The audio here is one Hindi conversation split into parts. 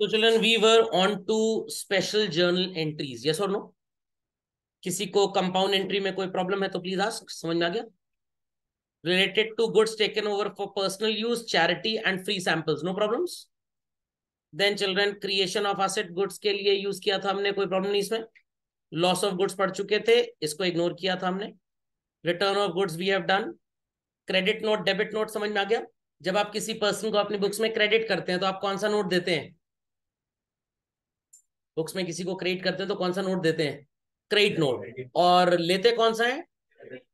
तो चलन we were on to special journal entries yes और नो किसी को कंपाउंड एंट्री में कोई प्रॉब्लम है तो प्लीज आस्क समझ में आ गया related to goods taken over for personal use charity and free samples no problems then children creation of asset goods के लिए यूज किया था हमने कोई प्रॉब्लम नहीं इसमें लॉस ऑफ गुड्स पढ़ चुके थे इसको इग्नोर किया था हमने return of goods we have done credit note debit note समझ में आ गया जब आप किसी पर्सन को अपनी बुक्स में क्रेडिट करते हैं तो आप कौन सा नोट देते हैं बुक्स में किसी को क्रेडिट करते हैं तो कौन सा नोट देते हैं क्रेडिट नोट और लेते कौन सा है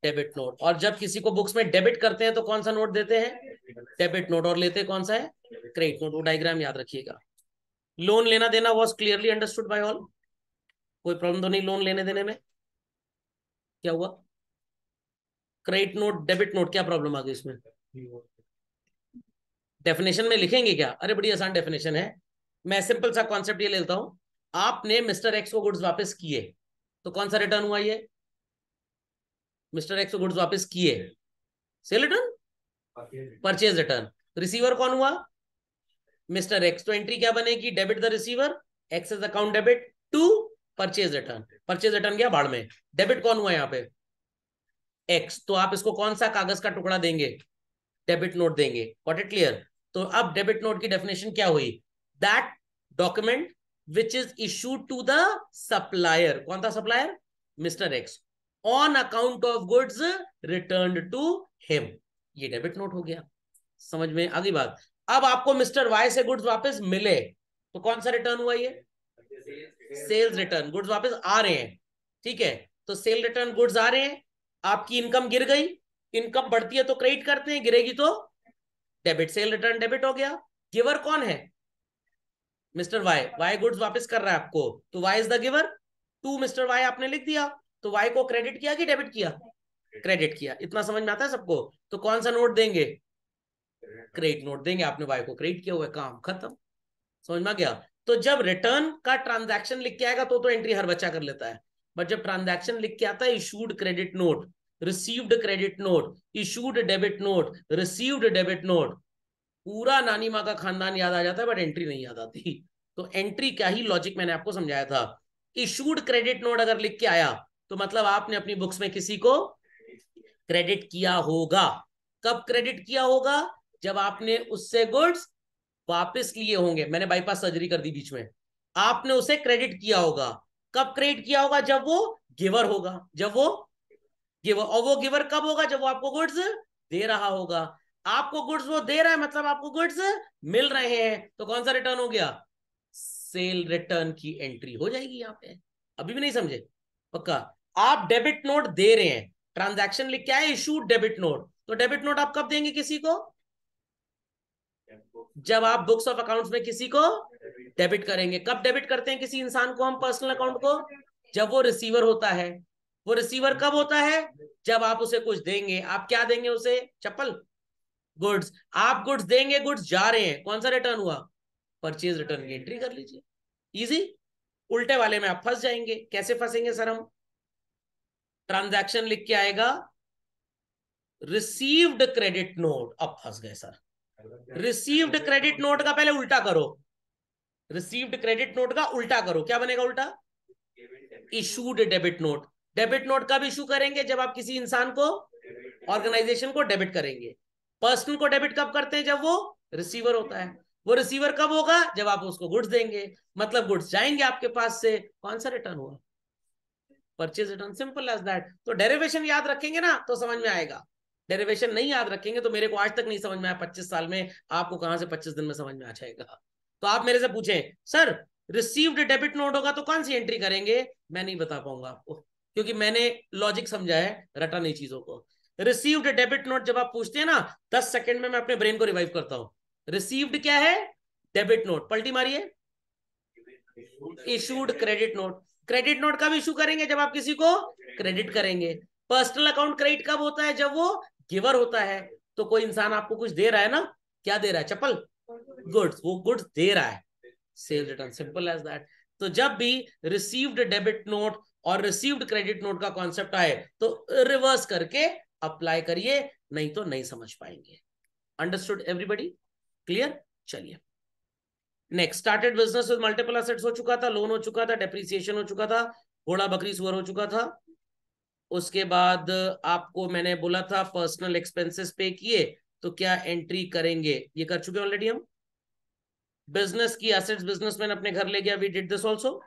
डेबिट नोट और जब किसी को बुक्स में डेबिट करते हैं तो कौन सा नोट देते हैं डेबिट नोट और लेते कौन सा है क्रेडिट नोट वो डायग्राम याद रखिएगा लोन लेना देना was clearly understood by all कोई प्रॉब्लम तो नहीं लोन लेने देने में क्या हुआ क्रेडिट नोट डेबिट नोट क्या प्रॉब्लम आ गई इसमें डेफिनेशन में लिखेंगे क्या अरे बड़ी आसान डेफिनेशन है मैं सिंपल सा कॉन्सेप्ट ये लेता हूं आपने मिस्टर एक्स को गुड्स वापस किए तो कौन सा रिटर्न हुआ ये मिस्टर एक्स को गुड्स वापस किए sale return purchase return receiver कौन हुआ मिस्टर एक्स तो एंट्री क्या बनेगी debit the receiver X as account debit to purchase return purchase return गया भाड़ में डेबिट कौन हुआ यहां पे एक्स तो आप इसको कौन सा कागज का टुकड़ा देंगे डेबिट नोट देंगे वॉट इट क्लियर तो अब डेबिट नोट की डेफिनेशन क्या हुई that document which is issued to the supplier कौन था supplier mister X on account of goods return to him ये डेबिट नोट हो गया समझ में आगे बात अब आपको मिस्टर वाई से गुड्स वापस मिले तो कौन सा रिटर्न हुआ ये सेल्स रिटर्न गुड्स वापस आ रहे हैं ठीक है तो सेल रिटर्न गुड्स आ रहे हैं आपकी इनकम गिर गई इनकम बढ़ती है तो क्रेडिट करते हैं गिरेगी तो डेबिट सेल रिटर्न डेबिट हो गया गिवर कौन है मिस्टर वाई वाई गुड्स वापस कर रहा है आपको तो Y is the giver to mister Y आपने लिख दिया तो वाई को क्रेडिट किया कि डेबिट किया क्रेडिट किया इतना समझ में आता है सबको तो कौन सा नोट देंगे क्रेडिट नोट देंगे आपने वाई को क्रेडिट किया हुआ काम खत्म समझ में गया तो जब रिटर्न का ट्रांजैक्शन लिख के आएगा तो तो एंट्री हर बच्चा कर लेता है बट जब ट्रांजैक्शन लिख के आता है issued credit note received credit note issued debit note received debit note पूरा नानी माँ का खानदान याद आ जाता है बट एंट्री नहीं याद आती तो एंट्री क्या ही लॉजिक मैंने आपको समझाया था इशूड क्रेडिट नोट अगर लिख के आया तो मतलब आपने अपनी बुक्स में किसी को क्रेडिट किया होगा कब क्रेडिट किया होगा जब आपने उससे गुड्स वापस लिए होंगे मैंने बाईपास सर्जरी कर दी बीच में आपने उसे क्रेडिट किया होगा कब क्रेडिट किया होगा जब वो गिवर होगा जब वो गिवर और वो गिवर कब होगा जब वो आपको गुड्स दे रहा होगा आपको गुड्स वो दे रहा है मतलब आपको गुड्स मिल रहे हैं तो कौन सा रिटर्न हो गया सेल रिटर्न की एंट्री हो जाएगी यहाँ पे अभी भी नहीं समझे पक्का आप डेबिट नोट दे रहे हैं ट्रांजैक्शन लिख क्या है इशू डेबिट नोट तो डेबिट नोट आप कब देंगे किसी को जब आप बुक्स ऑफ अकाउंट्स में किसी को डेबिट करेंगे कब डेबिट करते हैं किसी इंसान को हम पर्सनल अकाउंट को जब वो रिसीवर होता है वो रिसीवर कब होता है जब आप उसे कुछ देंगे आप क्या देंगे उसे चप्पल गुड्स आप गुड्स देंगे गुड्स जा रहे हैं कौन सा रिटर्न हुआ परचेज रिटर्न की एंट्री कर लीजिए इजी उल्टे वाले में आप फंस जाएंगे कैसे फंसेंगे सर हम ट्रांजैक्शन लिख के आएगा रिसीव्ड क्रेडिट नोट अब फंस गए सर रिसीव्ड क्रेडिट नोट का पहले उल्टा करो रिसीव्ड क्रेडिट नोट का उल्टा करो क्या बनेगा उल्टा issued debit note debit note कब इशू करेंगे जब आप किसी इंसान को ऑर्गेनाइजेशन को डेबिट करेंगे पर्सन को डेबिट कब करते हैं जब वो रिसीवर होता है वो रिसीवर कब होगा जब आप उसको गुड्स देंगे मतलब गुड्स जाएंगे आपके पास से कौन सा रिटर्न हुआ purchase return simple as that तो डेरिवेशन याद रखेंगे ना तो समझ में आएगा डेरिवेशन नहीं याद रखेंगे तो मेरे को आज तक नहीं समझ में आया पच्चीस साल में आपको कहां से पच्चीस दिन में समझ में आ जाएगा तो आप मेरे से पूछे सर रिसीव्ड डेबिट नोट होगा तो कौन सी एंट्री करेंगे मैं नहीं बता पाऊंगा आपको क्योंकि मैंने लॉजिक समझा है रटा नहीं चीजों को रिसीव्ड डेबिट नोट जब आप पूछते हैं ना दस सेकंड में मैं अपने ब्रेन को रिवाइव करता हूं रिसीव्ड क्या है डेबिट नोट पलटी मारिए issued credit note credit note कब इशू करेंगे जब आप किसी को क्रेडिट करेंगे पर्सनल अकाउंट क्रेडिट कब होता है जब वो गिवर होता है तो कोई इंसान आपको कुछ दे रहा है ना क्या दे रहा है चप्पल गुड्स वो गुड्स दे रहा है sale return simple as that तो जब भी रिसीव्ड डेबिट नोट और रिसीव्ड क्रेडिट नोट का कॉन्सेप्ट आए तो रिवर्स करके अप्लाई करिए नहीं तो नहीं समझ पाएंगे अंडरस्टूड एवरीबडी क्लियर चलिए next started business with multiple assets हो चुका था लोन हो चुका था डेप्रिसिएशन हो चुका था घोड़ा बकरी सुअर हो चुका था उसके बाद आपको मैंने बोला था पर्सनल एक्सपेंसेस पे किए तो क्या एंट्री करेंगे ये कर चुके ऑलरेडी हम बिजनेस की एसेट्स मैन अपने घर ले गया we did this also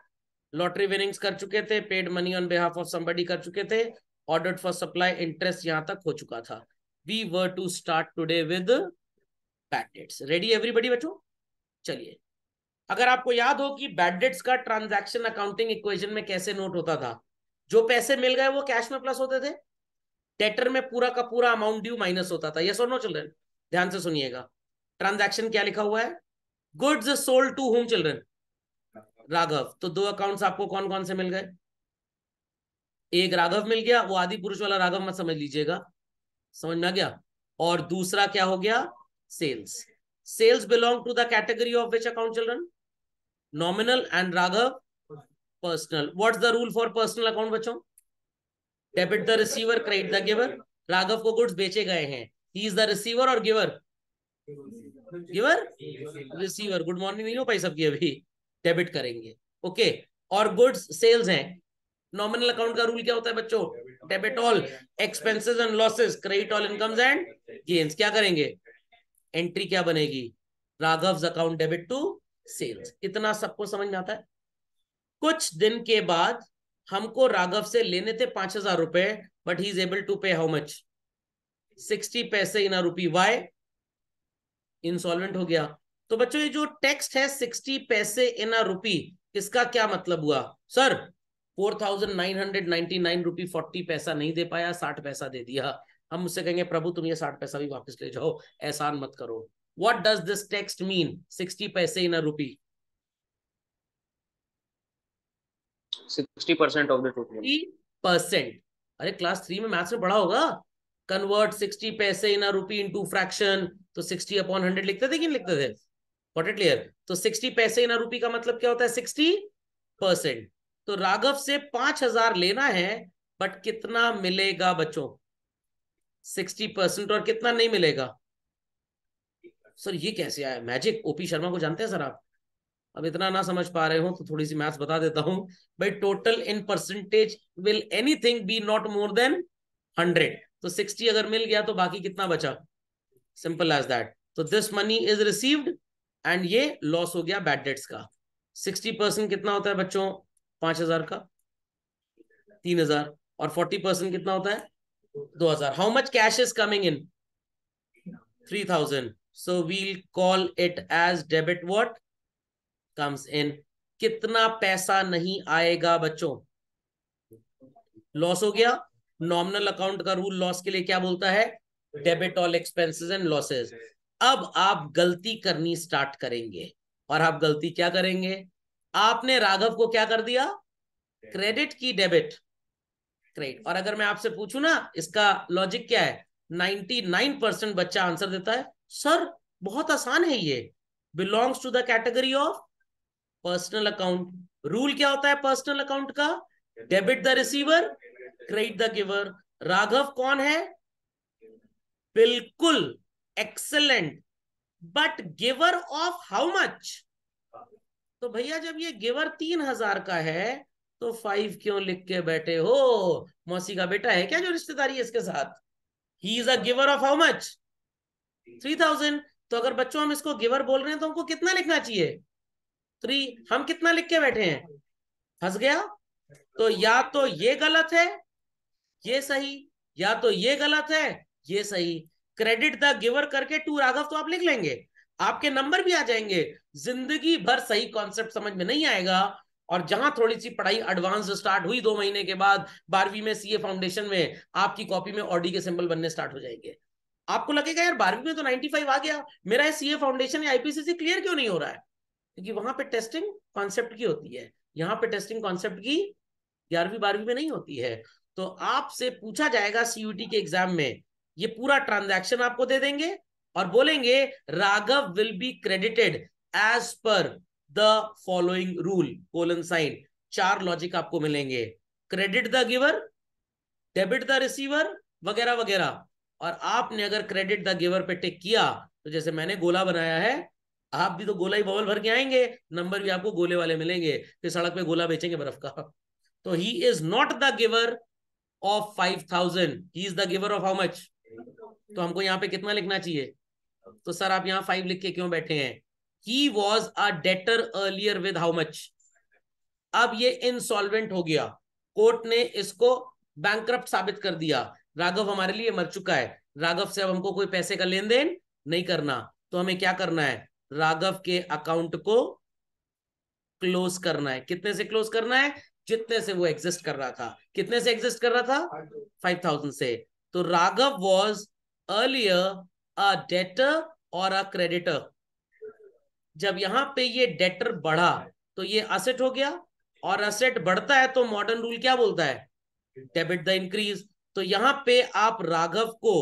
lottery winnings कर चुके थे paid money on behalf of somebody कर चुके थे ऑर्डर फॉर सप्लाई इंटरेस्ट यहां तक हो चुका था we were to start today with bad debts ready everybody बच्चों चलिए अगर आपको याद हो कि बैडेट्स का ट्रांजैक्शन अकाउंटिंग इक्वेशन में कैसे नोट होता था जो पैसे मिल गए वो कैश में प्लस होते थे टेटर में पूरा का पूरा अमाउंट ड्यू माइनस होता था ये नो चिल्ड्रन ध्यान से सुनिएगा ट्रांजैक्शन क्या लिखा हुआ है goods sold to home children Raghav तो दो अकाउंट्स आपको कौन कौन से मिल गए एक राघव मिल गया वो आदि पुरुष वाला राघव मत समझ लीजिएगा समझ में आ गया और दूसरा क्या हो गया sales sales belong to the category of which account children nominal and Raghav personal what's the rule for personal account बच्चों debit the receiver credit the giver Raghav को गुड्स बेचे गए हैं ही इज द रिसीवर और giver giver receiver good morning नहीं हो पाई सबकी अभी डेबिट करेंगे ओके okay. और गुड्स सेल्स हैं नॉमिनल अकाउंट का रूल क्या होता है बच्चों debit all expenses and losses credit all incomes and gains क्या करेंगे एंट्री क्या बनेगी Raghav account debit to sales इतना सबको समझ में आता है कुछ दिन के बाद हमको राघव से लेने थे पांच हजार रुपए but he is able to pay how much sixty paise in रूपी वाई इंसॉल्वेंट हो गया तो बच्चों ये जो टेक्स्ट है सिक्सटी पैसे इन रूपी इसका क्या मतलब हुआ sir four thousand nine hundred ninety nine rupee forty paisa नहीं दे पाया साठ पैसा दे दिया हम उससे कहेंगे प्रभु तुम ये साठ पैसा भी वापस ले जाओ एहसान मत करो what does this text mean sixty paise in a rupee percent अरे क्लास थ्री में मैथ्स में पढ़ा होगा convert sixty paise in rupee fraction तो सिक्सटी अपॉन हंड्रेड लिखते थे कि लिखते थे वॉट इट क्लियर तो सिक्सटी पैसे इन रुपी का मतलब क्या होता है सिक्सटी परसेंट तो राघव से पांच हजार लेना है बट कितना मिलेगा बच्चों सिक्सटी परसेंट और कितना नहीं मिलेगा सर ये कैसे आया मैजिक ओपी शर्मा को जानते हैं सर आप अब इतना ना समझ पा रहे हो तो थोड़ी सी मैथ्स बता देता हूं भाई total in percentage will anything be not more than hundred तो सिक्सटी अगर मिल गया तो बाकी कितना बचा सिंपल एज दैट तो this money is received and ये लॉस हो गया बैड डेट्स का सिक्सटी परसेंट कितना होता है बच्चों पांच हजार का तीन हजार और फोर्टी परसेंट कितना होता है दो हजार how much cash is coming in three thousand so we'll call it as debit what comes in कितना पैसा नहीं आएगा बच्चों लॉस हो गया नॉमिनल अकाउंट का रूल लॉस के लिए क्या बोलता है debit all expenses and losses अब आप गलती करनी स्टार्ट करेंगे और आप गलती क्या करेंगे आपने राघव को क्या कर दिया क्रेडिट की डेबिट क्रेडिट और अगर मैं आपसे पूछू ना इसका लॉजिक क्या है नाइन परसेंट बच्चा आंसर देता है सर बहुत आसान है ये belongs to the category of personal account rule क्या होता है पर्सनल अकाउंट का debit the receiver credit the giver Raghav कौन है बिल्कुल excellent but giver of how much तो भैया जब ये गेवर तीन हजार का है तो फाइव क्यों लिख के बैठे हो मौसी का बेटा है क्या जो रिश्तेदारी है इसके साथ he is a giver of how much three thousand तो अगर बच्चों हम इसको गिवर बोल रहे हैं तो हमको कितना लिखना चाहिए थ्री हम कितना लिख के बैठे हैं फंस गया तो या तो ये गलत है ये सही या तो ये गलत है ये सही क्रेडिट द गिवर करके टू राघव तो आप लिख लेंगे आपके नंबर भी आ जाएंगे जिंदगी भर सही कॉन्सेप्ट समझ में नहीं आएगा और जहां थोड़ी सी पढ़ाई एडवांस स्टार्ट हुई दो महीने के बाद बारहवीं में सीए फाउंडेशन में आपकी कॉपी में ऑडी के सिंबल बनने स्टार्ट हो जाएंगे आपको लगेगा यार बारहवीं में तो 95 आ गया मेरा सीए फाउंडेशन या आईपीसीसी क्लियर क्यों नहीं हो रहा है क्योंकि वहां पे टेस्टिंग कॉन्सेप्ट की होती है यहाँ पे टेस्टिंग कॉन्सेप्ट की ग्यारहवीं बारहवीं में नहीं होती है तो आपसे पूछा जाएगा सीयूटी के एग्जाम में ये पूरा ट्रांजैक्शन आपको दे देंगे और बोलेंगे Raghav will be credited as per the following rule colon sign चार लॉजिक आपको मिलेंगे credit the giver debit the receiver वगैरह वगैरह और आपने अगर क्रेडिट द गिवर पे टिक किया तो जैसे मैंने गोला बनाया है आप भी तो गोला ही बबल भर के आएंगे नंबर भी आपको गोले वाले मिलेंगे फिर सड़क पे गोला बेचेंगे बर्फ का तो he is not the giver of five thousand he is the giver of how much तो हमको यहाँ पे कितना लिखना चाहिए तो सर आप यहाँ फाइव लिख के क्यों बैठे हैं he was a debtor earlier with how much अब ये इनसॉल्वेंट हो गया कोर्ट ने इसको बैंक साबित कर दिया राघव हमारे लिए मर चुका है राघव से अब हमको कोई पैसे का लेन देन नहीं करना तो हमें क्या करना है राघव के अकाउंट को क्लोज करना है कितने से क्लोज करना है जितने से वो एग्जिस्ट कर रहा था कितने से एग्जिस्ट कर रहा था फाइव थाउजेंड से तो Raghav was earlier a debtor और अ क्रेडिटर जब यहां पे ये डेटर बढ़ा तो ये असेट हो गया और असेट बढ़ता है तो मॉडर्न रूल क्या बोलता है डेबिट द इंक्रीज तो यहां पे आप राघव को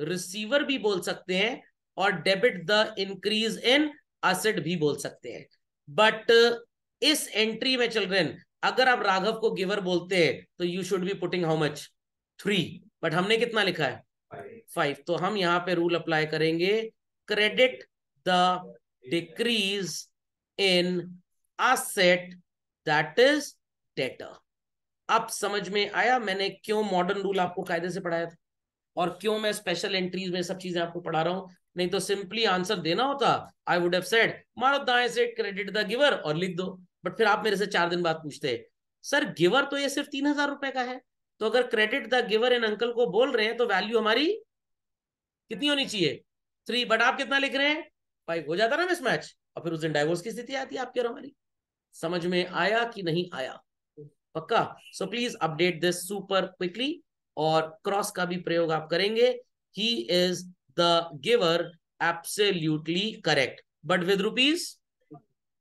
रिसीवर भी बोल सकते हैं और debit the increase in asset भी बोल सकते हैं बट uh, इस एंट्री में चिल्ड्रेन अगर आप राघव को गिवर बोलते हैं तो you should be putting how much three but हमने कितना लिखा है फाइव तो हम यहाँ पे रूल अप्लाई करेंगे credit the decrease in asset that is debtor अब समझ में आया मैंने क्यों मॉडर्न रूल आपको कायदे से पढ़ाया था और क्यों मैं स्पेशल एंट्रीज में सब चीजें आपको पढ़ा रहा हूं नहीं तो सिंपली आंसर देना होता आई वुड हैव सेड मारो दाएं से क्रेडिट द गिवर और लिख दो बट फिर आप मेरे से चार दिन बाद पूछते सर गिवर तो ये सिर्फ तीन हजार रुपए का है तो अगर credit the giver and uncle को बोल रहे हैं तो वैल्यू हमारी कितनी होनी चाहिए थ्री बट आप कितना लिख रहे हैं फाइव हो जाता ना मिस मैच और फिर उस दिन डाइवोर्स की स्थिति आती है आपकी और हमारी समझ में आया कि नहीं आया पक्का so please update this super quickly और क्रॉस का भी प्रयोग आप करेंगे he is the giver absolutely correct but with rupees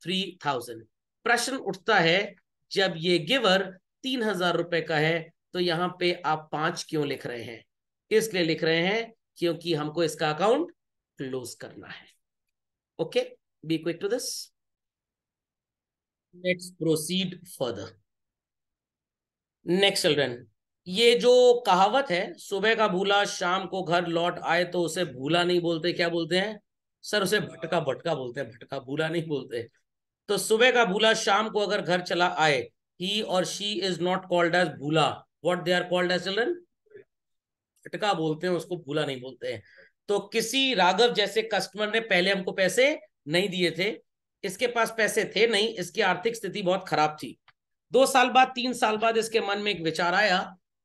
three thousand प्रश्न उठता है जब ये गिवर तीन हजार रुपए का है तो यहाँ पे आप पांच क्यों लिख रहे हैं इसलिए लिख रहे हैं क्योंकि हमको इसका अकाउंट क्लोज करना है okay be quick to this let's proceed further next children ये जो कहावत है सुबह का भूला शाम को घर लौट आए तो उसे भूला नहीं बोलते क्या बोलते हैं सर उसे भटका भटका बोलते हैं भटका भूला नहीं बोलते तो सुबह का भूला शाम को अगर घर चला आए ही और she is not called as भूला what they are called as children फिटका बोलते हैं उसको भूला नहीं बोलते हैं तो किसी राघव जैसे कस्टमर ने पहले हमको पैसे नहीं दिए थे इसके पास पैसे थे नहीं इसकी आर्थिक स्थिति बहुत खराब थी दो साल बाद तीन साल बाद इसके मन में एक विचार आया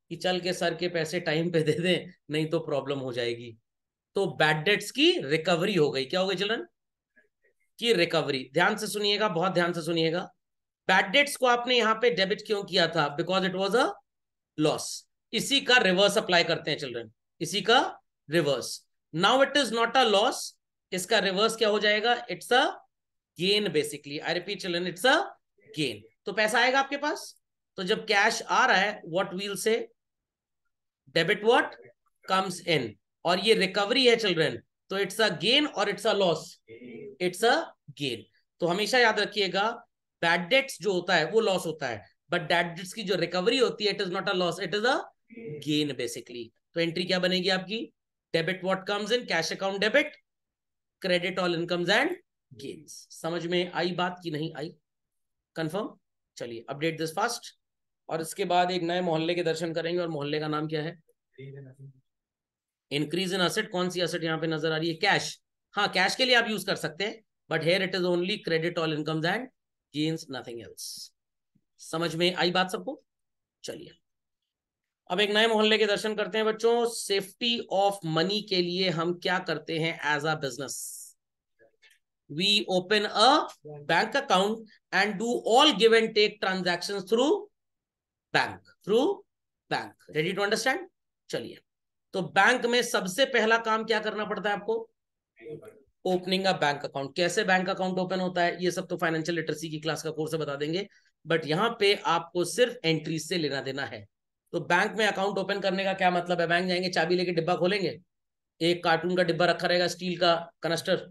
कि चल के सर के पैसे टाइम पे दे दें नहीं तो प्रॉब्लम हो जाएगी तो बैड डेट्स की रिकवरी हो गई क्या हो गई चिल्ड्रन की रिकवरी ध्यान से सुनिएगा बहुत ध्यान से सुनिएगा बैड डेट्स को आपने यहाँ पे डेबिट क्यों किया था because it was a loss इसी का रिवर्स अप्लाई करते हैं चिल्ड्रन इसी का reverse now it is not a loss इसका रिवर्स क्या हो जाएगा it's a gain basically I repeat children it's a gain तो पैसा आएगा आपके पास तो जब कैश आ रहा है what we'll say debit what comes in और ये रिकवरी है चिल्ड्रन तो इट्स अ गेन और it's a loss it's a gain तो हमेशा याद रखिएगा बैड डेट्स जो होता है वो लॉस होता है बट दैट की जो रिकवरी होती है it is not a loss it is a gain basically तो एंट्री क्या बनेगी आपकी debit what comes in cash account debit credit all incomes and gains समझ में आई बात की नहीं आई कंफर्म चलिए अपडेट दिस फास्ट और इसके बाद एक नए मोहल्ले के दर्शन करेंगे और मोहल्ले का नाम क्या है इंक्रीज इन असेट कौन सी असेट यहाँ पे नजर आ रही है कैश हाँ कैश के लिए आप यूज कर सकते हैं but here it is only credit all incomes and gains nothing else समझ में आई बात सबको चलिए अब एक नए मोहल्ले के दर्शन करते हैं बच्चों सेफ्टी ऑफ मनी के लिए हम क्या करते हैं as a business we open a bank account and do all give and take transaction through bank through bank ready to understand चलिए तो बैंक में सबसे पहला काम क्या करना पड़ता है आपको ओपनिंग अ बैंक अकाउंट कैसे बैंक अकाउंट ओपन होता है ये सब तो फाइनेंशियल लिटरेसी की क्लास का कोर्स बता देंगे बट यहाँ पे आपको सिर्फ एंट्री से लेना देना है तो बैंक में अकाउंट ओपन करने का क्या मतलब है बैंक जाएंगे चाबी लेके डिब्बा खोलेंगे एक कार्टून का डिब्बा रखा रहेगा स्टील का कनस्टर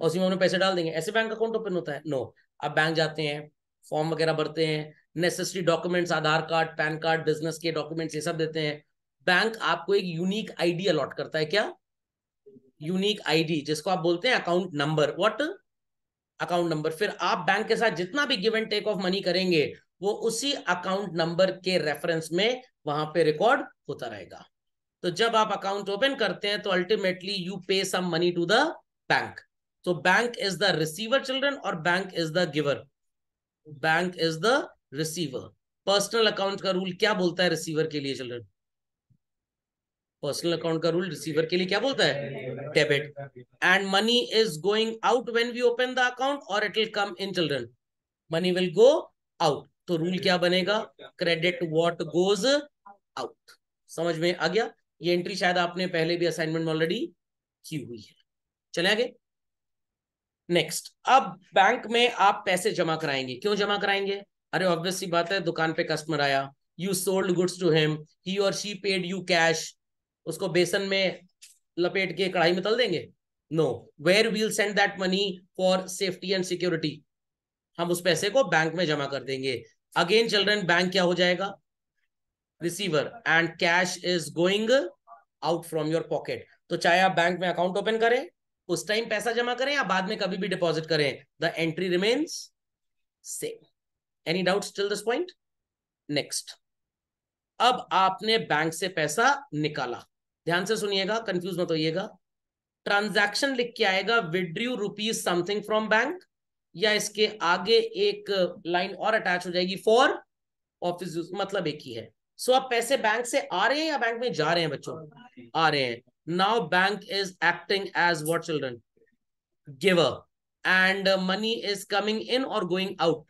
और उसी में पैसे डाल देंगे ऐसे बैंक अकाउंट ओपन होता है नो आप बैंक जाते हैं फॉर्म वगैरह भरते हैं necessary documents Aadhaar card PAN card business के डॉक्यूमेंट्स ये सब देते हैं बैंक आपको एक यूनिक आईडी अलॉट करता है क्या यूनिक आईडी जिसको आप बोलते हैं account number what account number फिर आप बैंक के साथ जितना भी give and take of money करेंगे वो उसी अकाउंट नंबर के रेफरेंस में वहां पे रिकॉर्ड होता रहेगा तो जब आप अकाउंट ओपन करते हैं तो ultimately you pay some money to the bank तो bank is the receiver children और bank is the giver bank is the receiver personal account का रूल क्या बोलता है रिसीवर के लिए चिल्ड्रन पर्सनल अकाउंट का रूल रिसीवर के लिए क्या बोलता है debit and money is going out when we open the account और it will come in children money will go out तो रूल क्या बनेगा क्रेडिट व्हाट गोज आउट समझ में आ गया ये एंट्री शायद आपने पहले भी असाइनमेंट में ऑलरेडी की हुई है चले आगे नेक्स्ट अब बैंक में आप पैसे जमा कराएंगे क्यों जमा कराएंगे अरे ऑब्वियसली बात है दुकान पे कस्टमर आया you sold goods to him he और शी पेड यू कैश उसको बेसन में लपेट के कढ़ाई में तल देंगे no where we'll send that money for safety and security हम उस पैसे को बैंक में जमा कर देंगे अगेन चिल्ड्रन बैंक क्या हो जाएगा receiver and cash is going out from your pocket तो चाहे आप बैंक में अकाउंट ओपन करें उस टाइम पैसा जमा करें या बाद में कभी भी डिपॉजिट करें the entry remains same any doubt still this point next अब आपने बैंक से पैसा निकाला ध्यान से सुनिएगा कंफ्यूज मत होइएगा ट्रांजैक्शन लिख के आएगा withdrew rupees something from bank या इसके आगे एक लाइन और अटैच हो जाएगी फॉर ऑफिस मतलब एक ही है सो so, अब पैसे बैंक से आ रहे हैं या बैंक में जा रहे हैं बच्चों आ रहे हैं now bank is acting as what children giver and money is coming in और going out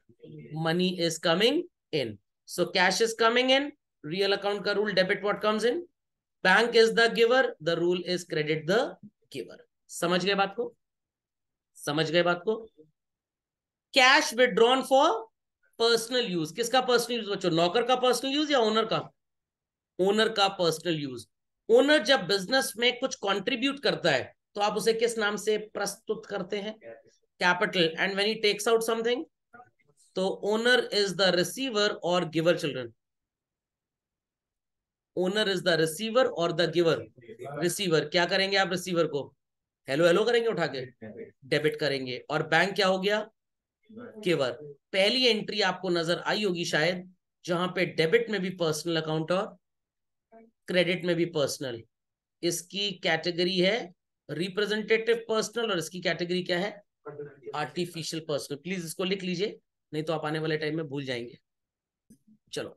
money is coming in so cash is coming in real account का rule debit what comes in bank is the giver the rule is credit the giver समझ गए बात को समझ गए बात को cash withdrawn for personal use किसका पर्सनल यूज बच्चों नौकर का पर्सनल यूज या ओनर का ओनर का पर्सनल यूज ओनर जब बिजनेस में कुछ कंट्रीब्यूट करता है तो आप उसे किस नाम से प्रस्तुत करते हैं capital and when he takes out something तो ओनर इज द रिसीवर और giver children owner is the receiver और द गिवर रिसीवर क्या करेंगे आप रिसीवर को हेलो हेलो करेंगे उठा के डेबिट करेंगे और बैंक क्या हो गया केवर पहली एंट्री आपको नजर आई होगी शायद जहां पे डेबिट में भी पर्सनल अकाउंट और क्रेडिट में भी पर्सनल इसकी कैटेगरी है रिप्रेजेंटेटिव पर्सनल और इसकी कैटेगरी क्या है आर्टिफिशियल पर्सनल प्लीज इसको लिख लीजिए नहीं तो आप आने वाले टाइम में भूल जाएंगे चलो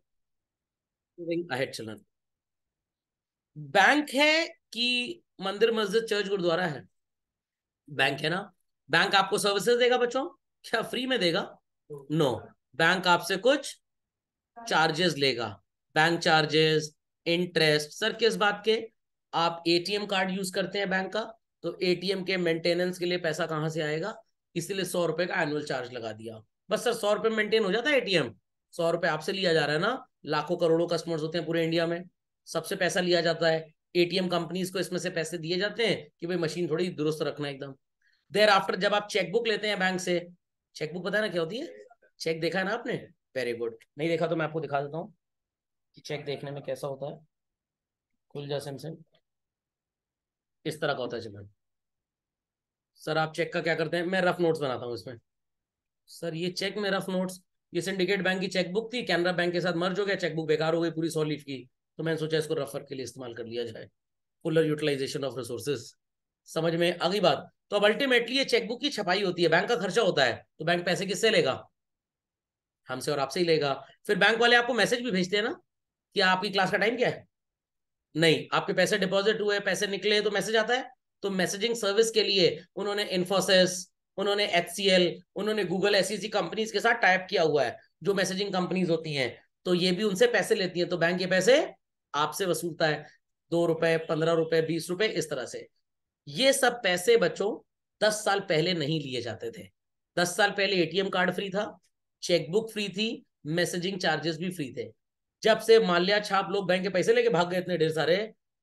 अहेड चलना बैंक है कि मंदिर मस्जिद चर्च गुरुद्वारा है बैंक है ना बैंक आपको सर्विसेज देगा बच्चों क्या फ्री में देगा नो no. बैंक आपसे कुछ चार्जेस लेगा बैंक चार्जेस इंटरेस्ट सर किस बात के आप एटीएम कार्ड यूज करते हैं बैंक का तो एटीएम के मेंटेनेंस के लिए पैसा कहां से आएगा इसलिए सौ रुपए का एनुअल चार्ज लगा दिया बस सर सौ रुपए मेंटेन हो जाता है एटीएम सौ रुपए आपसे लिया जा रहा है ना लाखों करोड़ों कस्टमर्स होते हैं पूरे इंडिया में सबसे पैसा लिया जाता है एटीएम कंपनीज को इसमें से पैसे दिए जाते हैं कि भाई मशीन थोड़ी दुरुस्त रखना एकदम देर आफ्टर जब आप चेकबुक लेते हैं बैंक से चेकबुक पता है ना क्या होती है चेक देखा है ना आपने वेरी गुड नहीं देखा तो मैं आपको दिखा देता हूँ कि चेक देखने में कैसा होता है खुल जा सैमसंग इस तरह का होता है चलन सर आप चेक का क्या करते हैं मैं रफ नोट्स बनाता हूँ इसमें सर ये चेक में रफ नोट्स ये सिंडिकेट बैंक की चेकबुक थी कैनरा बैंक के साथ मर्ज हो गया चेकबुक बेकार हो गई पूरी सौ लीफ की तो मैंने सोचा इसको रफर के लिए इस्तेमाल कर लिया जाए फुलर यूटिलाइजेशन ऑफ रिसोर्सेज समझ में अगली बात तो अब अल्टीमेटली ये चेकबुक की छपाई होती है बैंक का खर्चा होता है तो बैंक पैसे किससे लेगा हमसे और आपसे ही लेगा फिर बैंक वाले आपको मैसेज भी भेजते हैं ना कि आपकी क्लास का टाइम क्या है नहीं आपके पैसे डिपॉजिट हुए पैसे निकले तो मैसेज आता है तो मैसेजिंग सर्विस के लिए उन्होंने इन्फोसिस उन्होंने एच उन्होंने गूगल ऐसी ऐसी कंपनीज के साथ टाइप किया हुआ है जो मैसेजिंग कंपनीज होती हैं तो ये भी उनसे पैसे लेती हैं तो बैंक ये पैसे आपसे वसूलता है दो रुपए पंद्रह रुपए बीस रुपए इस तरह से ये सब पैसे बच्चों दस साल पहले नहीं लिए जाते थे दस साल पहले एटीएम कार्ड फ्री था चेकबुक फ्री थी मैसेजिंग चार्जेस भी फ्री थे जब से माल्या छाप लोग बैंक के पैसे लेके भाग गए इतने ढेर सारे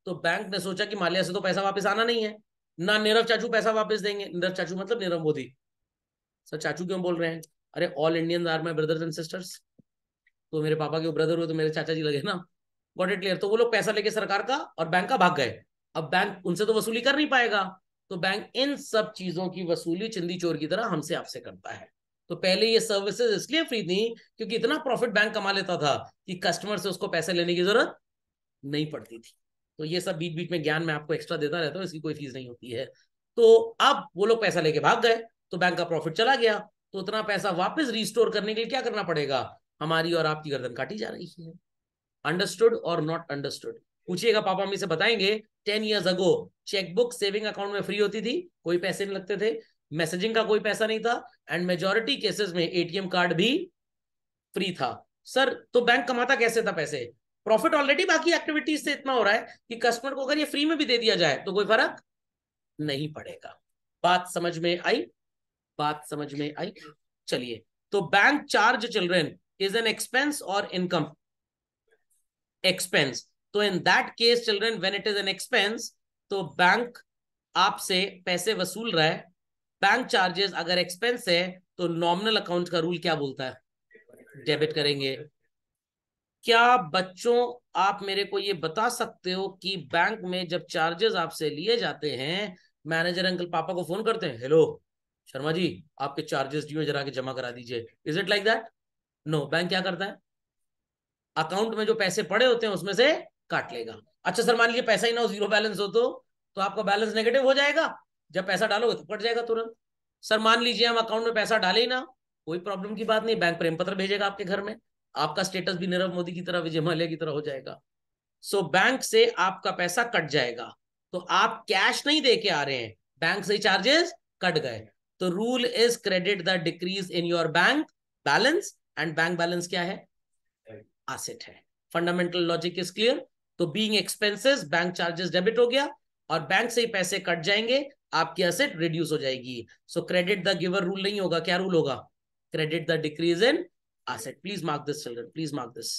तो बैंक ने सोचा कि माल्या से तो पैसा वापस आना नहीं है ना नीरव चाचू पैसा वापस देंगे नीरव चाचू मतलब नीरव मोदी सर चाचू क्यों बोल रहे हैं अरे all Indian are my brothers and sisters तो मेरे पापा के ब्रदर हुए तो मेरे चाचा जी लगे ना गॉट इट क्लियर तो वो लोग पैसा लेके सरकार का और बैंक का भाग गए अब बैंक उनसे तो वसूली कर नहीं पाएगा तो बैंक इन सब चीजों की वसूली चिंदी चोर की तरह हमसे आपसे करता है तो पहले ये सर्विसेज इसलिए फ्री थी क्योंकि इतना प्रॉफिट बैंक कमा लेता था कि कस्टमर से उसको पैसे लेने की जरूरत नहीं पड़ती थी तो ये सब बीच बीच में ज्ञान मैं आपको एक्स्ट्रा देता रहता हूँ इसकी कोई फीस नहीं होती है तो अब वो लोग पैसा लेके भाग गए तो बैंक का प्रॉफिट चला गया तो उतना पैसा वापस रिस्टोर करने के लिए क्या करना पड़ेगा हमारी और आपकी गर्दन काटी जा रही है अंडरस्टूड और नॉट अंडरस्टूड पूछिएगा पापा मम्मी से बताएंगे ten years ago chequebook saving account में फ्री होती थी कोई पैसे नहीं लगते थे मैसेजिंग का कोई पैसा नहीं था एंड मेजोरिटी केसेस में एटीएम कार्ड भी फ्री था सर तो बैंक कमाता कैसे था पैसे प्रॉफिट ऑलरेडी बाकी एक्टिविटीज से इतना हो रहा है कि कस्टमर को अगर ये फ्री में भी दे दिया जाए तो कोई फर्क नहीं पड़ेगा बात समझ में आई बात समझ में आई चलिए तो bank charge children is an expense और इनकम एक्सपेंस तो in that case children when it is an expense तो बैंक आपसे पैसे वसूल रहा है बैंक चार्जेस अगर एक्सपेंस है तो नॉमिनल अकाउंट का रूल क्या बोलता है डेबिट करेंगे क्या बच्चों आप मेरे को ये बता सकते हो कि बैंक में जब चार्जेस आपसे लिए जाते हैं मैनेजर अंकल पापा को फोन करते हैं हेलो शर्मा जी आपके चार्जेस ड्यू जरा के जमा करा दीजिए is it like that no bank क्या करता है अकाउंट में जो पैसे पड़े होते हैं उसमें से काट लेगा अच्छा सर मान लीजिए पैसा ही ना हो जीरो बैलेंस हो तो, तो आपका बैलेंस नेगेटिव हो जाएगा जब पैसा डालोगे तो कट जाएगा तुरंत सर मान लीजिए हम अकाउंट में पैसा डाले ही ना कोई प्रॉब्लम की बात नहीं बैंक प्रेम पत्र भेजेगा आपके घर में आपका स्टेटस भी नीरव मोदी की तरह विजय माल्या की तरह हो जाएगा सो so, बैंक से आपका पैसा कट जाएगा तो आप कैश नहीं दे के आ रहे हैं बैंक से चार्जेस कट गए तो rule is credit the decrease in your bank balance and bank balance क्या है एसेट है फंडामेंटल लॉजिक इज क्लियर तो being expenses bank charges debit हो गया और बैंक से ही पैसे कट जाएंगे आपकी एसेट रिड्यूस हो जाएगी so credit the giver rule नहीं होगा क्या रूल होगा credit the decrease in asset please mark this children please mark this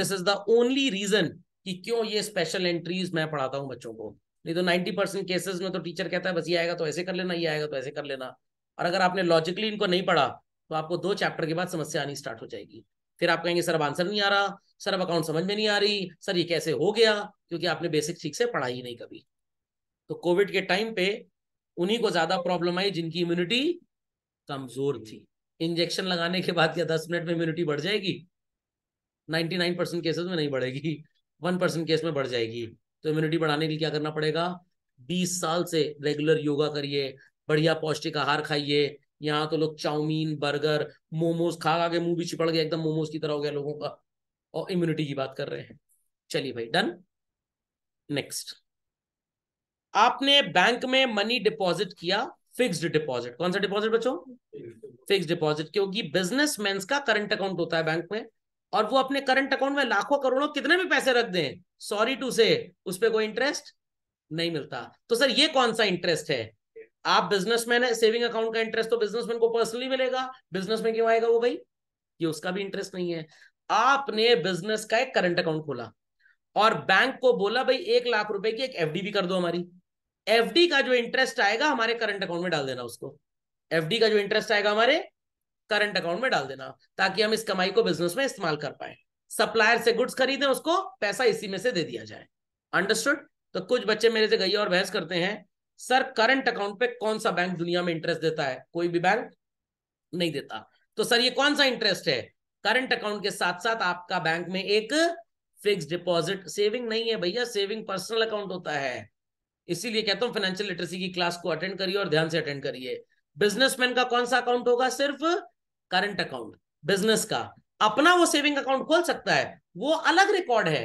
this is the only reason कि क्यों ये स्पेशल एंट्रीज मैं पढ़ाता हूं बच्चों को नहीं तो 90 परसेंट केसेस में तो टीचर कहता है बस ये आएगा तो ऐसे कर लेना ये आएगा तो ऐसे कर लेना और अगर आपने लॉजिकली इनको नहीं पढ़ा तो आपको दो चैप्टर के बाद समस्या आनी स्टार्ट हो जाएगी फिर आप कहेंगे सर अब आंसर नहीं आ रहा सर अब अकाउंट समझ में नहीं आ रही सर ये कैसे हो गया क्योंकि आपने बेसिक ठीक से पढ़ाई नहीं कभी तो कोविड के टाइम पे उन्हीं को ज्यादा प्रॉब्लम आई जिनकी इम्यूनिटी कमजोर थी इंजेक्शन लगाने के बाद क्या दस मिनट में इम्यूनिटी बढ़ जाएगी नाइन्टी नाइन परसेंट केसेज में नहीं बढ़ेगी वन परसेंट केस में बढ़ जाएगी तो इम्यूनिटी बढ़ाने के लिए क्या करना पड़ेगा बीस साल से रेगुलर योगा करिए बढ़िया पौष्टिक आहार खाइए यहाँ तो लोग चाउमीन बर्गर मोमोज खा खा के मुंह भी चिपड़ गया एकदम मोमोज की तरह हो गया लोगों का और इम्यूनिटी की बात कर रहे हैं चलिए भाई डन नेक्स्ट आपने बैंक में मनी डिपॉजिट किया फिक्स्ड डिपॉजिट कौन सा डिपॉजिट बच्चों फिक्स्ड डिपॉजिट क्योंकि बिजनेस मैं का करंट अकाउंट होता है बैंक में और वो अपने करंट अकाउंट में लाखों करोड़ों कितने भी पैसे रख दें सॉरी टू से उस पर कोई इंटरेस्ट नहीं मिलता तो सर ये कौन सा इंटरेस्ट है आप बिजनेसमैन है सेविंग अकाउंट का इंटरेस्ट तो बिजनेसमैन को पर्सनली मिलेगा बिजनेसमैन क्यों आएगा वो भाई ये उसका भी इंटरेस्ट नहीं है आपने बिजनेस का एक करंट अकाउंट खोला और बैंक को बोला भाई एक लाख रुपए की एक एफडी भी कर दो हमारी एफडी का जो इंटरेस्ट आएगा हमारे करंट अकाउंट में डाल देना उसको एफडी का जो इंटरेस्ट आएगा हमारे करंट अकाउंट में डाल देना ताकि हम इस कमाई को बिजनेस में इस्तेमाल कर पाए सप्लायर से गुड्स खरीदे उसको पैसा इसी में से दे दिया जाए अंडरस्टूड तो कुछ बच्चे मेरे से गई और बहस करते हैं सर करंट अकाउंट पे कौन सा बैंक दुनिया में इंटरेस्ट देता है कोई भी बैंक नहीं देता तो सर ये कौन सा इंटरेस्ट है करंट अकाउंट के साथ साथ आपका बैंक में एक फिक्स डिपॉजिट सेविंग नहीं है भैया सेविंग पर्सनल अकाउंट होता है इसीलिए कहता हूं फाइनेंशियल लिटरेसी की क्लास को अटेंड करिए और ध्यान से अटेंड करिए बिजनेसमैन का कौन सा अकाउंट होगा सिर्फ करंट अकाउंट बिजनेस का अपना वो सेविंग अकाउंट खोल सकता है वो अलग रिकॉर्ड है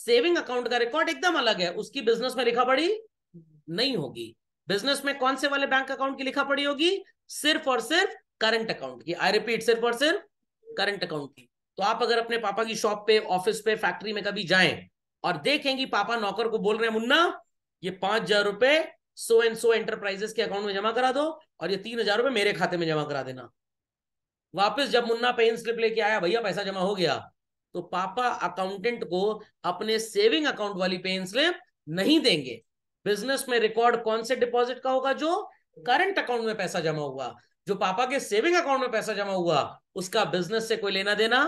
सेविंग अकाउंट का रिकॉर्ड एकदम अलग है उसकी बिजनेस में लिखा पड़ी नहीं होगी बिजनेस में कौन से वाले बैंक अकाउंट की लिखा पड़ी होगी सिर्फ और सिर्फ करंट अकाउंट की आई रिपीट सिर्फ और सिर्फ करंट अकाउंट की तो आप अगर अपने पापा की शॉप पे ऑफिस पे फैक्ट्री में कभी जाएं और देखेंगे पापा नौकर को बोल रहे हैं मुन्ना ये पांच हजार रुपए सो एंड सो एंटरप्राइजेस के अकाउंट में जमा करा दो और ये तीन हजार रुपए मेरे खाते में जमा करा देना वापस जब मुन्ना पेन स्लिप लेके आया भैया पैसा जमा हो गया तो पापा अकाउंटेंट को अपने सेविंग अकाउंट वाली पेन स्लिप नहीं देंगे बिजनेस में रिकॉर्ड कौन से डिपॉजिट का होगा जो करंट अकाउंट में पैसा जमा हुआ जो पापा के सेविंग अकाउंट में पैसा जमा हुआ उसका बिजनेस से कोई लेना देना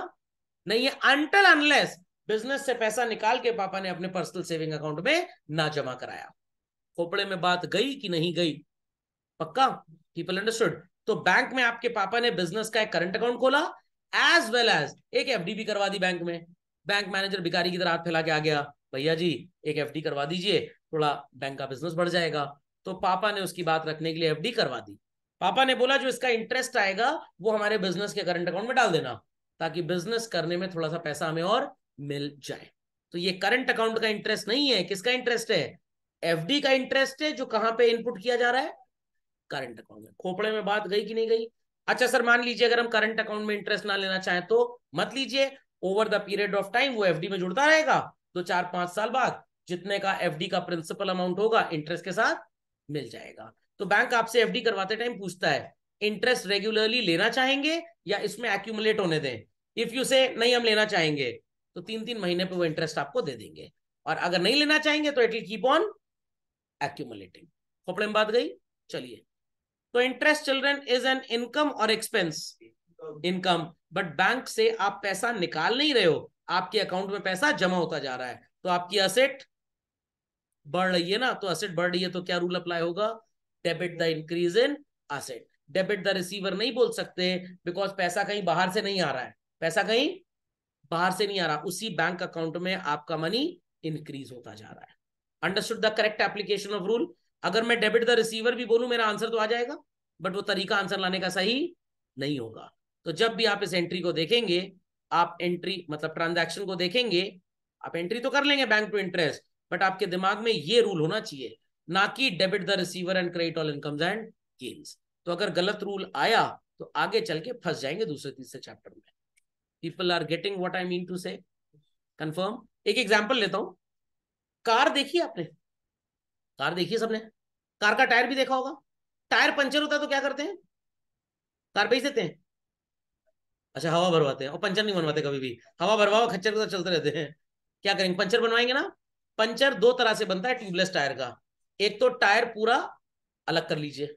नहीं है अंटल अनलेस बिजनेस से पैसा निकाल के पापा ने अपने पर्सनल सेविंग अकाउंट में ना जमा कराया खोपड़े में बात गई कि नहीं गई पक्का पीपल अंडरस्टूड तो बैंक में आपके पापा ने बिजनेस का एक करंट अकाउंट खोला एज वेल एज एक एफडी भी करवा दी बैंक में बैंक मैनेजर भिकारी की तरह हाथ फैला के आ गया भैया जी एक एफ करवा दीजिए थोड़ा बैंक का बिजनेस बढ़ जाएगा तो पापा ने उसकी बात रखने के लिए एफ करवा दी पापा ने बोला जो इसका इंटरेस्ट आएगा वो हमारे बिजनेस के करंट अकाउंट में डाल देना ताकि बिजनेस करने में थोड़ा सा पैसा हमें और मिल जाए तो ये करंट अकाउंट का इंटरेस्ट नहीं है किसका इंटरेस्ट है एफडी का इंटरेस्ट है जो कहां पे इनपुट किया जा रहा है करंट अकाउंट में खोपड़े में बात गई कि नहीं गई अच्छा सर मान लीजिए अगर हम करंट अकाउंट में इंटरेस्ट ना लेना चाहें तो मत लीजिए over the period of time वो एफडी में जुड़ता रहेगा दो तो चार पांच साल बाद जितने का एफडी का प्रिंसिपल अमाउंट होगा इंटरेस्ट के साथ मिल जाएगा तो बैंक आपसे एफडी करवाते टाइम पूछता है इंटरेस्ट रेगुलरली लेना चाहेंगे या इसमें एक्यूमुलेट होने दें इफ यू से नहीं हम लेना चाहेंगे तो तीन तीन महीने पे वो इंटरेस्ट आपको दे देंगे और अगर नहीं लेना चाहेंगे तो it will keep on accumulating खोपड़े में बात गई चलिए तो interest children is an income और एक्सपेंस इनकम बट बैंक से आप पैसा निकाल नहीं रहे हो आपके अकाउंट में पैसा जमा होता जा रहा है तो आपकी असेट बढ़ रही है ना तो असेट बढ़ रही है तो क्या रूल अप्लाई होगा debit the increase in asset debit the receiver नहीं बोल सकते बिकॉज पैसा कहीं बाहर से नहीं आ रहा है पैसा कहीं बाहर से नहीं आ रहा उसी बैंक अकाउंट में आपका मनी इंक्रीज होता जा रहा है understood the correct application of rule अगर मैं डेबिट द रिसीवर भी बोलूं मेरा आंसर तो आ जाएगा बट वो तरीका आंसर लाने का सही नहीं होगा तो जब भी आप इस एंट्री को देखेंगे आप एंट्री मतलब ट्रांजैक्शन को देखेंगे आप एंट्री तो कर लेंगे बैंक टू इंटरेस्ट बट आपके दिमाग में ये रूल होना चाहिए ना कि debit the receiver and credit all income and gains तो अगर गलत रूल आया तो आगे चल के फंस जाएंगे दूसरे तीसरे चैप्टर में people are getting what I mean to say confirm एक एग्जाम्पल लेता हूं कार देखी आपने कार देखी सबने कार का टायर भी देखा होगा टायर पंचर होता है तो क्या करते हैं कार बेच देते हैं अच्छा हवा भरवाते हैं और पंचर नहीं बनवाते कभी भी हवा भरवाओ खच्चर तो चलते रहते हैं क्या करेंगे पंचर बनवाएंगे ना पंचर दो तरह से बनता है ट्यूबलेस टायर का एक तो टायर पूरा अलग कर लीजिए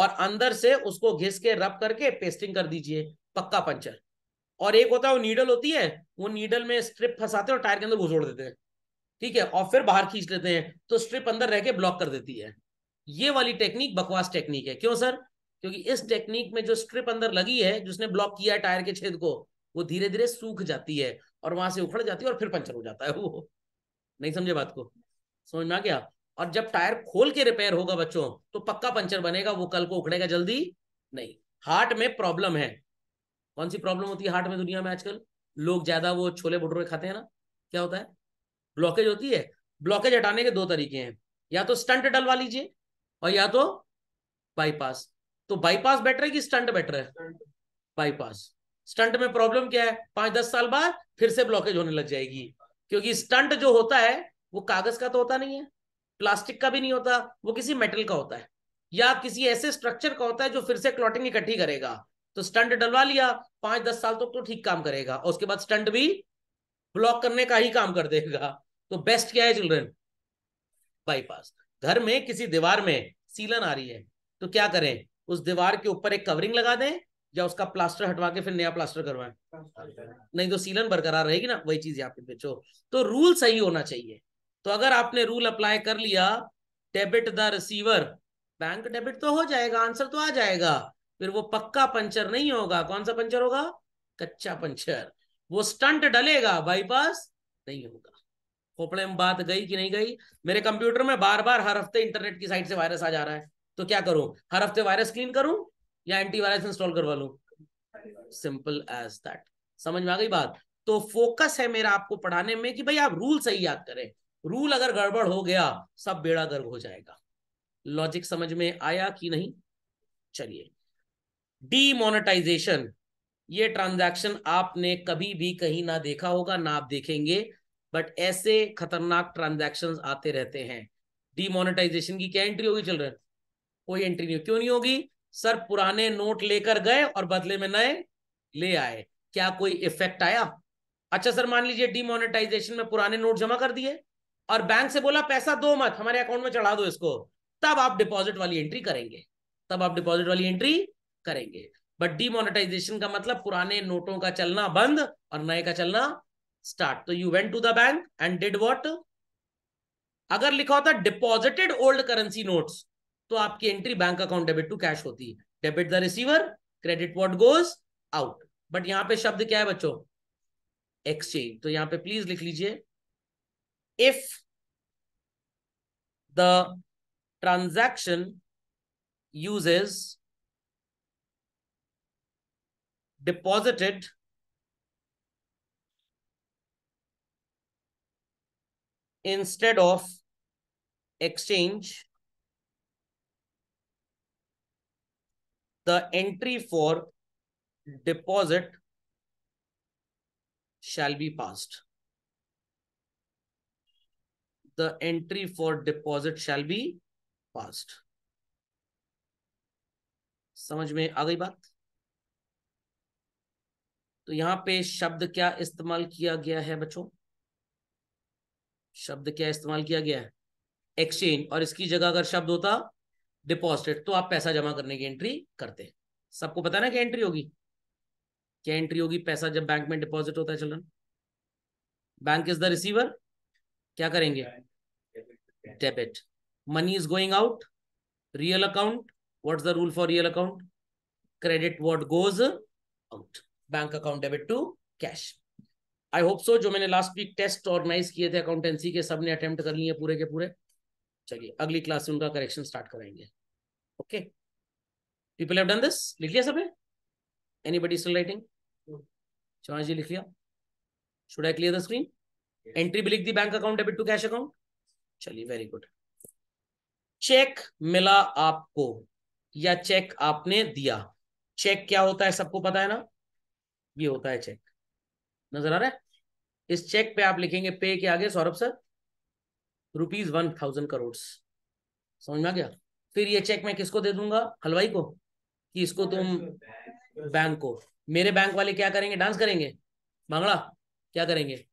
और अंदर से उसको घिस के रब करके पेस्टिंग कर दीजिए पक्का पंचर और एक होता है वो नीडल होती है वो नीडल में स्ट्रिप फंसाते हैं और टायर के अंदर घुसोड़ देते हैं ठीक है और फिर बाहर खींच लेते हैं तो स्ट्रिप अंदर रह के ब्लॉक कर देती है ये वाली टेक्निक बकवास टेक्निक है क्यों सर क्योंकि इस टेक्निक में जो स्ट्रिप अंदर लगी है जिसने ब्लॉक किया है टायर के छेद को वो धीरे धीरे सूख जाती है और वहां से उखड़ जाती है और फिर पंचर हो जाता है वो नहीं समझे बात को समझ में आ गया और जब टायर खोल के रिपेयर होगा बच्चों तो पक्का पंचर बनेगा वो कल को उखड़ेगा जल्दी नहीं हार्ट में प्रॉब्लम है कौन सी प्रॉब्लम होती है हार्ट में दुनिया में आजकल लोग ज्यादा वो छोले भटूरे खाते हैं ना क्या होता है ब्लॉकेज होती है ब्लॉकेज हटाने के दो तरीके हैं या तो स्टंट डलवा लीजिए और या तो बाईपास तो बाईपास बेटर है कि स्टंट बेटर है बाईपास स्टंट में प्रॉब्लम क्या है पांच दस साल बाद फिर से ब्लॉकेज होने लग जाएगी क्योंकि स्टंट जो होता है वो कागज का तो होता नहीं है प्लास्टिक का भी नहीं होता वो किसी मेटल का होता है या किसी ऐसे स्ट्रक्चर का होता है जो फिर से क्लॉटिंग इकट्ठी करेगा तो स्टंट डलवा लिया पांच दस साल तक तो, तो ठीक काम करेगा और उसके बाद स्टंट भी ब्लॉक करने का ही काम कर देगा तो बेस्ट क्या है चिल्ड्रन बाईपास घर में किसी दीवार में सीलन आ रही है तो क्या करें उस दीवार के ऊपर एक कवरिंग लगा दें या उसका प्लास्टर हटवा के फिर नया प्लास्टर करवाएं नहीं तो सीलन बरकरार रहेगी ना वही चीज यहाँ पे बेचो तो रूल सही होना चाहिए तो अगर आपने रूल अप्लाई कर लिया debit the receiver bank debit तो हो जाएगा आंसर तो आ जाएगा फिर वो पक्का पंचर नहीं होगा कौन सा पंचर होगा कच्चा पंचर वो स्टंट डलेगा बाईपास नहीं होगा खोपड़े में बात गई कि नहीं गई मेरे कंप्यूटर में बार बार हर हफ्ते इंटरनेट की साइट से वायरस आ जा रहा है तो क्या करूं हर हफ्ते वायरस क्लीन करूं या एंटीवायरस इंस्टॉल करवा लू सिंपल एज दैट समझ में आ गई बात तो फोकस है मेरा आपको पढ़ाने में कि भाई आप रूल सही याद करें रूल अगर गड़बड़ हो गया सब बेड़ा गर्व हो जाएगा लॉजिक समझ में आया कि नहीं चलिए डीमोनेटाइजेशन ये ट्रांजैक्शन आपने कभी भी कहीं ना देखा होगा ना आप देखेंगे बट ऐसे खतरनाक ट्रांजैक्शंस आते रहते हैं डीमोनेटाइजेशन की क्या एंट्री होगी चिल्ड्रन कोई एंट्री नहीं क्यों नहीं होगी सर पुराने नोट लेकर गए और बदले में नए ले आए क्या कोई इफेक्ट आया अच्छा सर मान लीजिए डिमोनेटाइजेशन में पुराने नोट जमा कर दिए और बैंक से बोला पैसा दो मत हमारे अकाउंट में चढ़ा दो इसको तब आप डिपॉजिट वाली एंट्री करेंगे तब आप डिपॉजिट वाली एंट्री करेंगे बट डिमोनेटाइजेशन का मतलब पुराने नोटों का चलना बंद और नए का चलना स्टार्ट तो you went to the bank and did what अगर लिखा होता डिपॉजिटेड ओल्ड करेंसी नोट्स तो आपकी entry bank account debit to cash होती है debit the receiver credit what goes out but यहां पे शब्द क्या है बच्चों एक्सचेंज तो यहां पे प्लीज लिख लीजिए if the transaction uses deposited instead of exchange the entry for deposit shall be passed. The entry for deposit shall be passed. समझ में आ गई बात तो यहां पे शब्द क्या इस्तेमाल किया गया है बच्चों शब्द क्या इस्तेमाल किया गया है एक्सचेंज और इसकी जगह अगर शब्द होता डिपॉजिट तो आप पैसा जमा करने की एंट्री करते हैं सबको पता ना क्या एंट्री होगी क्या एंट्री होगी पैसा जब बैंक में डिपॉजिट होता है चलन बैंक इज द रिसीवर क्या करेंगे debit money is going out real account what's the rule for real account credit what goes out bank account debit to cash I hope so जो मैंने लास्ट वीक टेस्ट ऑर्गेनाइज किए थे अकाउंटेंसी के सबने अटेम्प्ट कर लिए पूरे के पूरे चलिए अगली क्लास में उनका करेक्शन स्टार्ट कराएंगे okay people have done this likh liya sabne anybody still writing Chauhan ji लिख लिया should I clear the screen entry भी लिख दी bank account debit to cash account चलिए वेरी गुड चेक मिला आपको या चेक आपने दिया चेक क्या होता है सबको पता है ना ये होता है चेक नजर आ रहा है इस चेक पे आप लिखेंगे पे के आगे Saurabh sir rupees one thousand crore समझ में आ गया फिर ये चेक मैं किसको दे दूंगा हलवाई को कि इसको हाँ, तुम बैंक को मेरे बैंक वाले क्या करेंगे डांस करेंगे बांगड़ा क्या करेंगे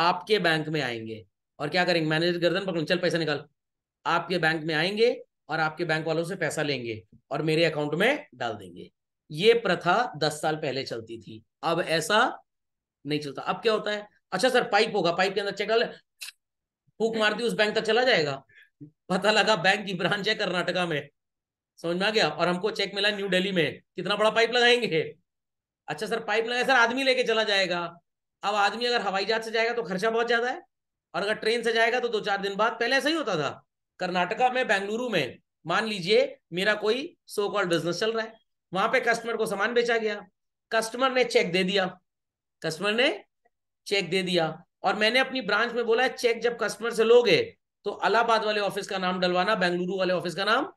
आपके बैंक में आएंगे और क्या करेंगे मैनेजर गर्दन पकड़ चल पैसा निकाल आपके बैंक में आएंगे और आपके बैंक वालों से पैसा लेंगे और मेरे अकाउंट में डाल देंगे ये प्रथा दस साल पहले चलती थी अब ऐसा नहीं चलता अब क्या होता है अच्छा सर पाइप होगा पाइप के अंदर चेक डाल फूक मार दी उस बैंक तक चला जाएगा पता लगा बैंक की ब्रांच है कर्नाटका में समझ में आ गया और हमको चेक मिला न्यू दिल्ली में कितना बड़ा पाइप लगाएंगे अच्छा सर पाइप लगाए सर आदमी लेके चला जाएगा अब आदमी अगर हवाई जहाज से जाएगा तो खर्चा बहुत ज्यादा है और अगर ट्रेन से जाएगा तो दो चार दिन बाद पहले ऐसा ही होता था कर्नाटका में बेंगलुरु में मान लीजिए मेरा कोई सो कॉल बिजनेस चल रहा है वहां पे कस्टमर को सामान बेचा गया कस्टमर ने चेक दे दिया कस्टमर ने चेक दे दिया और मैंने अपनी ब्रांच में बोला चेक जब कस्टमर से लोगे तो अलाहाबाद वाले ऑफिस का नाम डलवाना बेंगलुरु वाले ऑफिस का नाम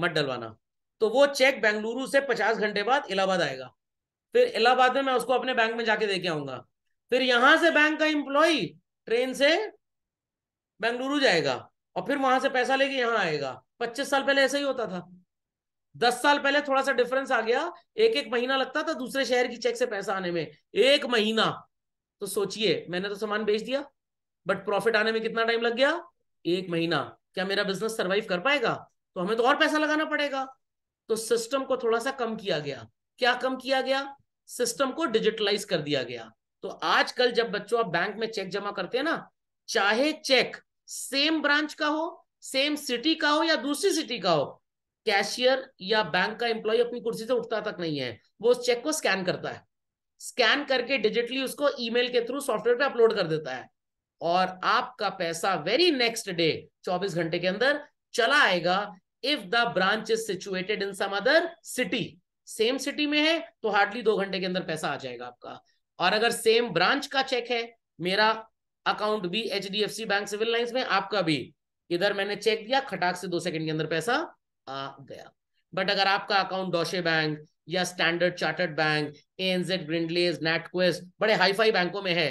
मत डलवाना तो वो चेक बेंगलुरु से पचास घंटे बाद इलाहाबाद आएगा फिर इलाहाबाद में मैं उसको अपने बैंक में जाके देके आऊंगा फिर यहां से बैंक का इंप्लॉई ट्रेन से बेंगलुरु जाएगा और फिर वहां से पैसा लेके यहाँ आएगा पच्चीस साल पहले ऐसा ही होता था दस साल पहले थोड़ा सा डिफरेंस आ गया एक एक महीना लगता था दूसरे शहर की चेक से पैसा आने में एक महीना तो सोचिए मैंने तो सामान बेच दिया बट प्रॉफिट आने में कितना टाइम लग गया एक महीना क्या मेरा बिजनेस सरवाइव कर पाएगा तो हमें तो और पैसा लगाना पड़ेगा तो सिस्टम को थोड़ा सा कम किया गया क्या कम किया गया सिस्टम को डिजिटलाइज कर दिया गया तो आजकल जब बच्चों आप बैंक में चेक जमा करते हैं ना चाहे चेक सेम ब्रांच का हो सेम सिटी का हो या दूसरी सिटी का हो कैशियर या बैंक का एम्प्लॉय अपनी कुर्सी से उठता तक नहीं है वो उस चेक को स्कैन करता है स्कैन करके डिजिटली उसको ईमेल के थ्रू सॉफ्टवेयर पे अपलोड कर देता है और आपका पैसा वेरी नेक्स्ट डे 24 घंटे के अंदर चला आएगा if the branch is situated in some other city same city में है तो हार्डली दो घंटे के अंदर पैसा आ जाएगा आपका और अगर सेम ब्रांच का चेक है मेरा अकाउंट भी H D F C bank Civil Lines में आपका भी इधर मैंने चेक दिया खटाक से दो सेकंड के अंदर पैसा आ गया बट अगर आपका अकाउंट डोशे बैंक या Standard Chartered bank NZ Grindlays NatWest बड़े हाईफाई बैंकों में है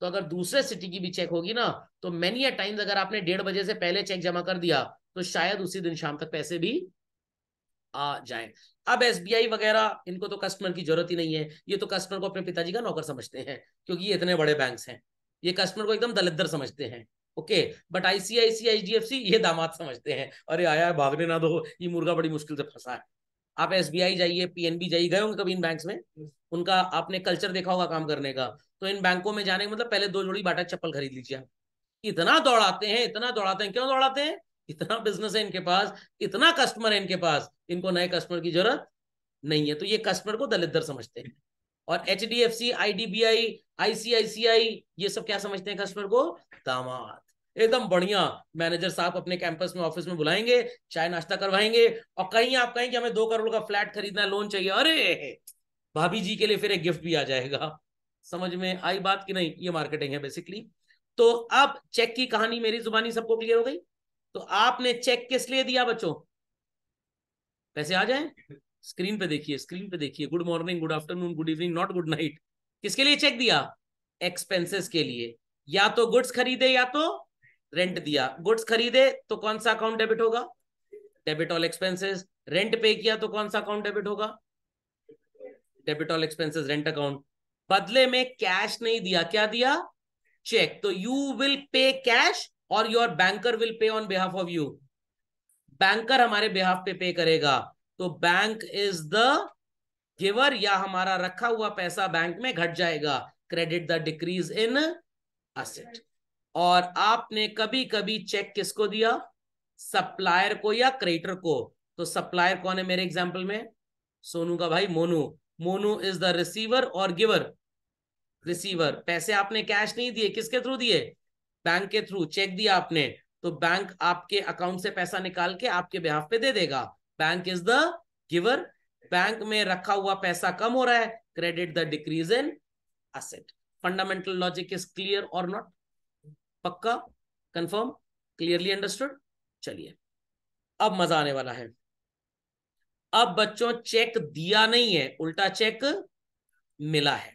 तो अगर दूसरे सिटी की भी चेक होगी ना तो मैनी अ टाइम्स अगर आपने डेढ़ बजे से पहले चेक जमा कर दिया तो शायद उसी दिन शाम तक पैसे भी आ जाए अब एस वगैरह इनको तो कस्टमर की जरूरत ही नहीं है ये तो कस्टमर को अपने पिताजी का नौकर समझते हैं क्योंकि ये इतने बड़े बैंक हैं ये कस्टमर को एकदम दलिद्र समझते हैं ओके बट आईसीआईसी ये दामाद समझते हैं अरे आया भागने ना दो ये मुर्गा बड़ी मुश्किल से फंसा है आप एस जाइए बी जाइए गए होंगे कभी इन बैंक में उनका आपने कल्चर देखा होगा काम करने का तो इन बैंकों में जाने के मतलब पहले दो जोड़ी बाटा चप्पल खरीद लीजिए आप इतना दौड़ाते हैं इतना दौड़ाते हैं क्यों दौड़ाते हैं इतना बिजनेस है इनके पास इतना कस्टमर है इनके पास इनको नए कस्टमर की जरूरत नहीं है तो ये कस्टमर को दलित दर समझते हैं और H D F C I D B I ICICI ये सब क्या समझते हैं कस्टमर को दामाद एकदम बढ़िया मैनेजर साहब अपने कैंपस में ऑफिस में बुलाएंगे चाय नाश्ता करवाएंगे और कहीं आप कहें कि हमें दो करोड़ का फ्लैट खरीदना लोन चाहिए अरे भाभी जी के लिए फिर एक गिफ्ट भी आ जाएगा समझ में आई बात की नहीं ये मार्केटिंग है बेसिकली तो अब चेक की कहानी मेरी जुबानी सबको क्लियर हो गई तो आपने चेक किस लिए दिया बच्चों पैसे आ जाए स्क्रीन पे देखिए स्क्रीन पे देखिए good morning good afternoon good evening not good night किसके लिए चेक दिया एक्सपेंसेस के लिए या तो गुड्स खरीदे या तो रेंट दिया गुड्स खरीदे तो कौन सा अकाउंट डेबिट होगा debit all expenses rent pay किया तो कौन सा अकाउंट डेबिट होगा debit all expenses rent account बदले में कैश नहीं दिया क्या दिया चेक तो यू विल पे कैश और your banker will pay on behalf of you banker हमारे बिहाफ पे पे करेगा तो बैंक इज द गिवर या हमारा रखा हुआ पैसा बैंक में घट जाएगा credit the decrease in asset और आपने कभी कभी चेक किसको दिया सप्लायर को या क्रेडिटर को तो सप्लायर कौन है मेरे एग्जाम्पल में सोनू का भाई Monu Monu is the receiver और गिवर रिसीवर पैसे आपने कैश नहीं दिए किसके थ्रू दिए बैंक के थ्रू चेक दिया आपने तो बैंक आपके अकाउंट से पैसा निकाल के आपके बिहाफ पे दे देगा bank is the giver bank में रखा हुआ पैसा कम हो रहा है credit the decrease in asset fundamental logic is clear और नॉट पक्का कंफर्म क्लियरली अंडरस्टूड चलिए अब मजा आने वाला है अब बच्चों चेक दिया नहीं है उल्टा चेक मिला है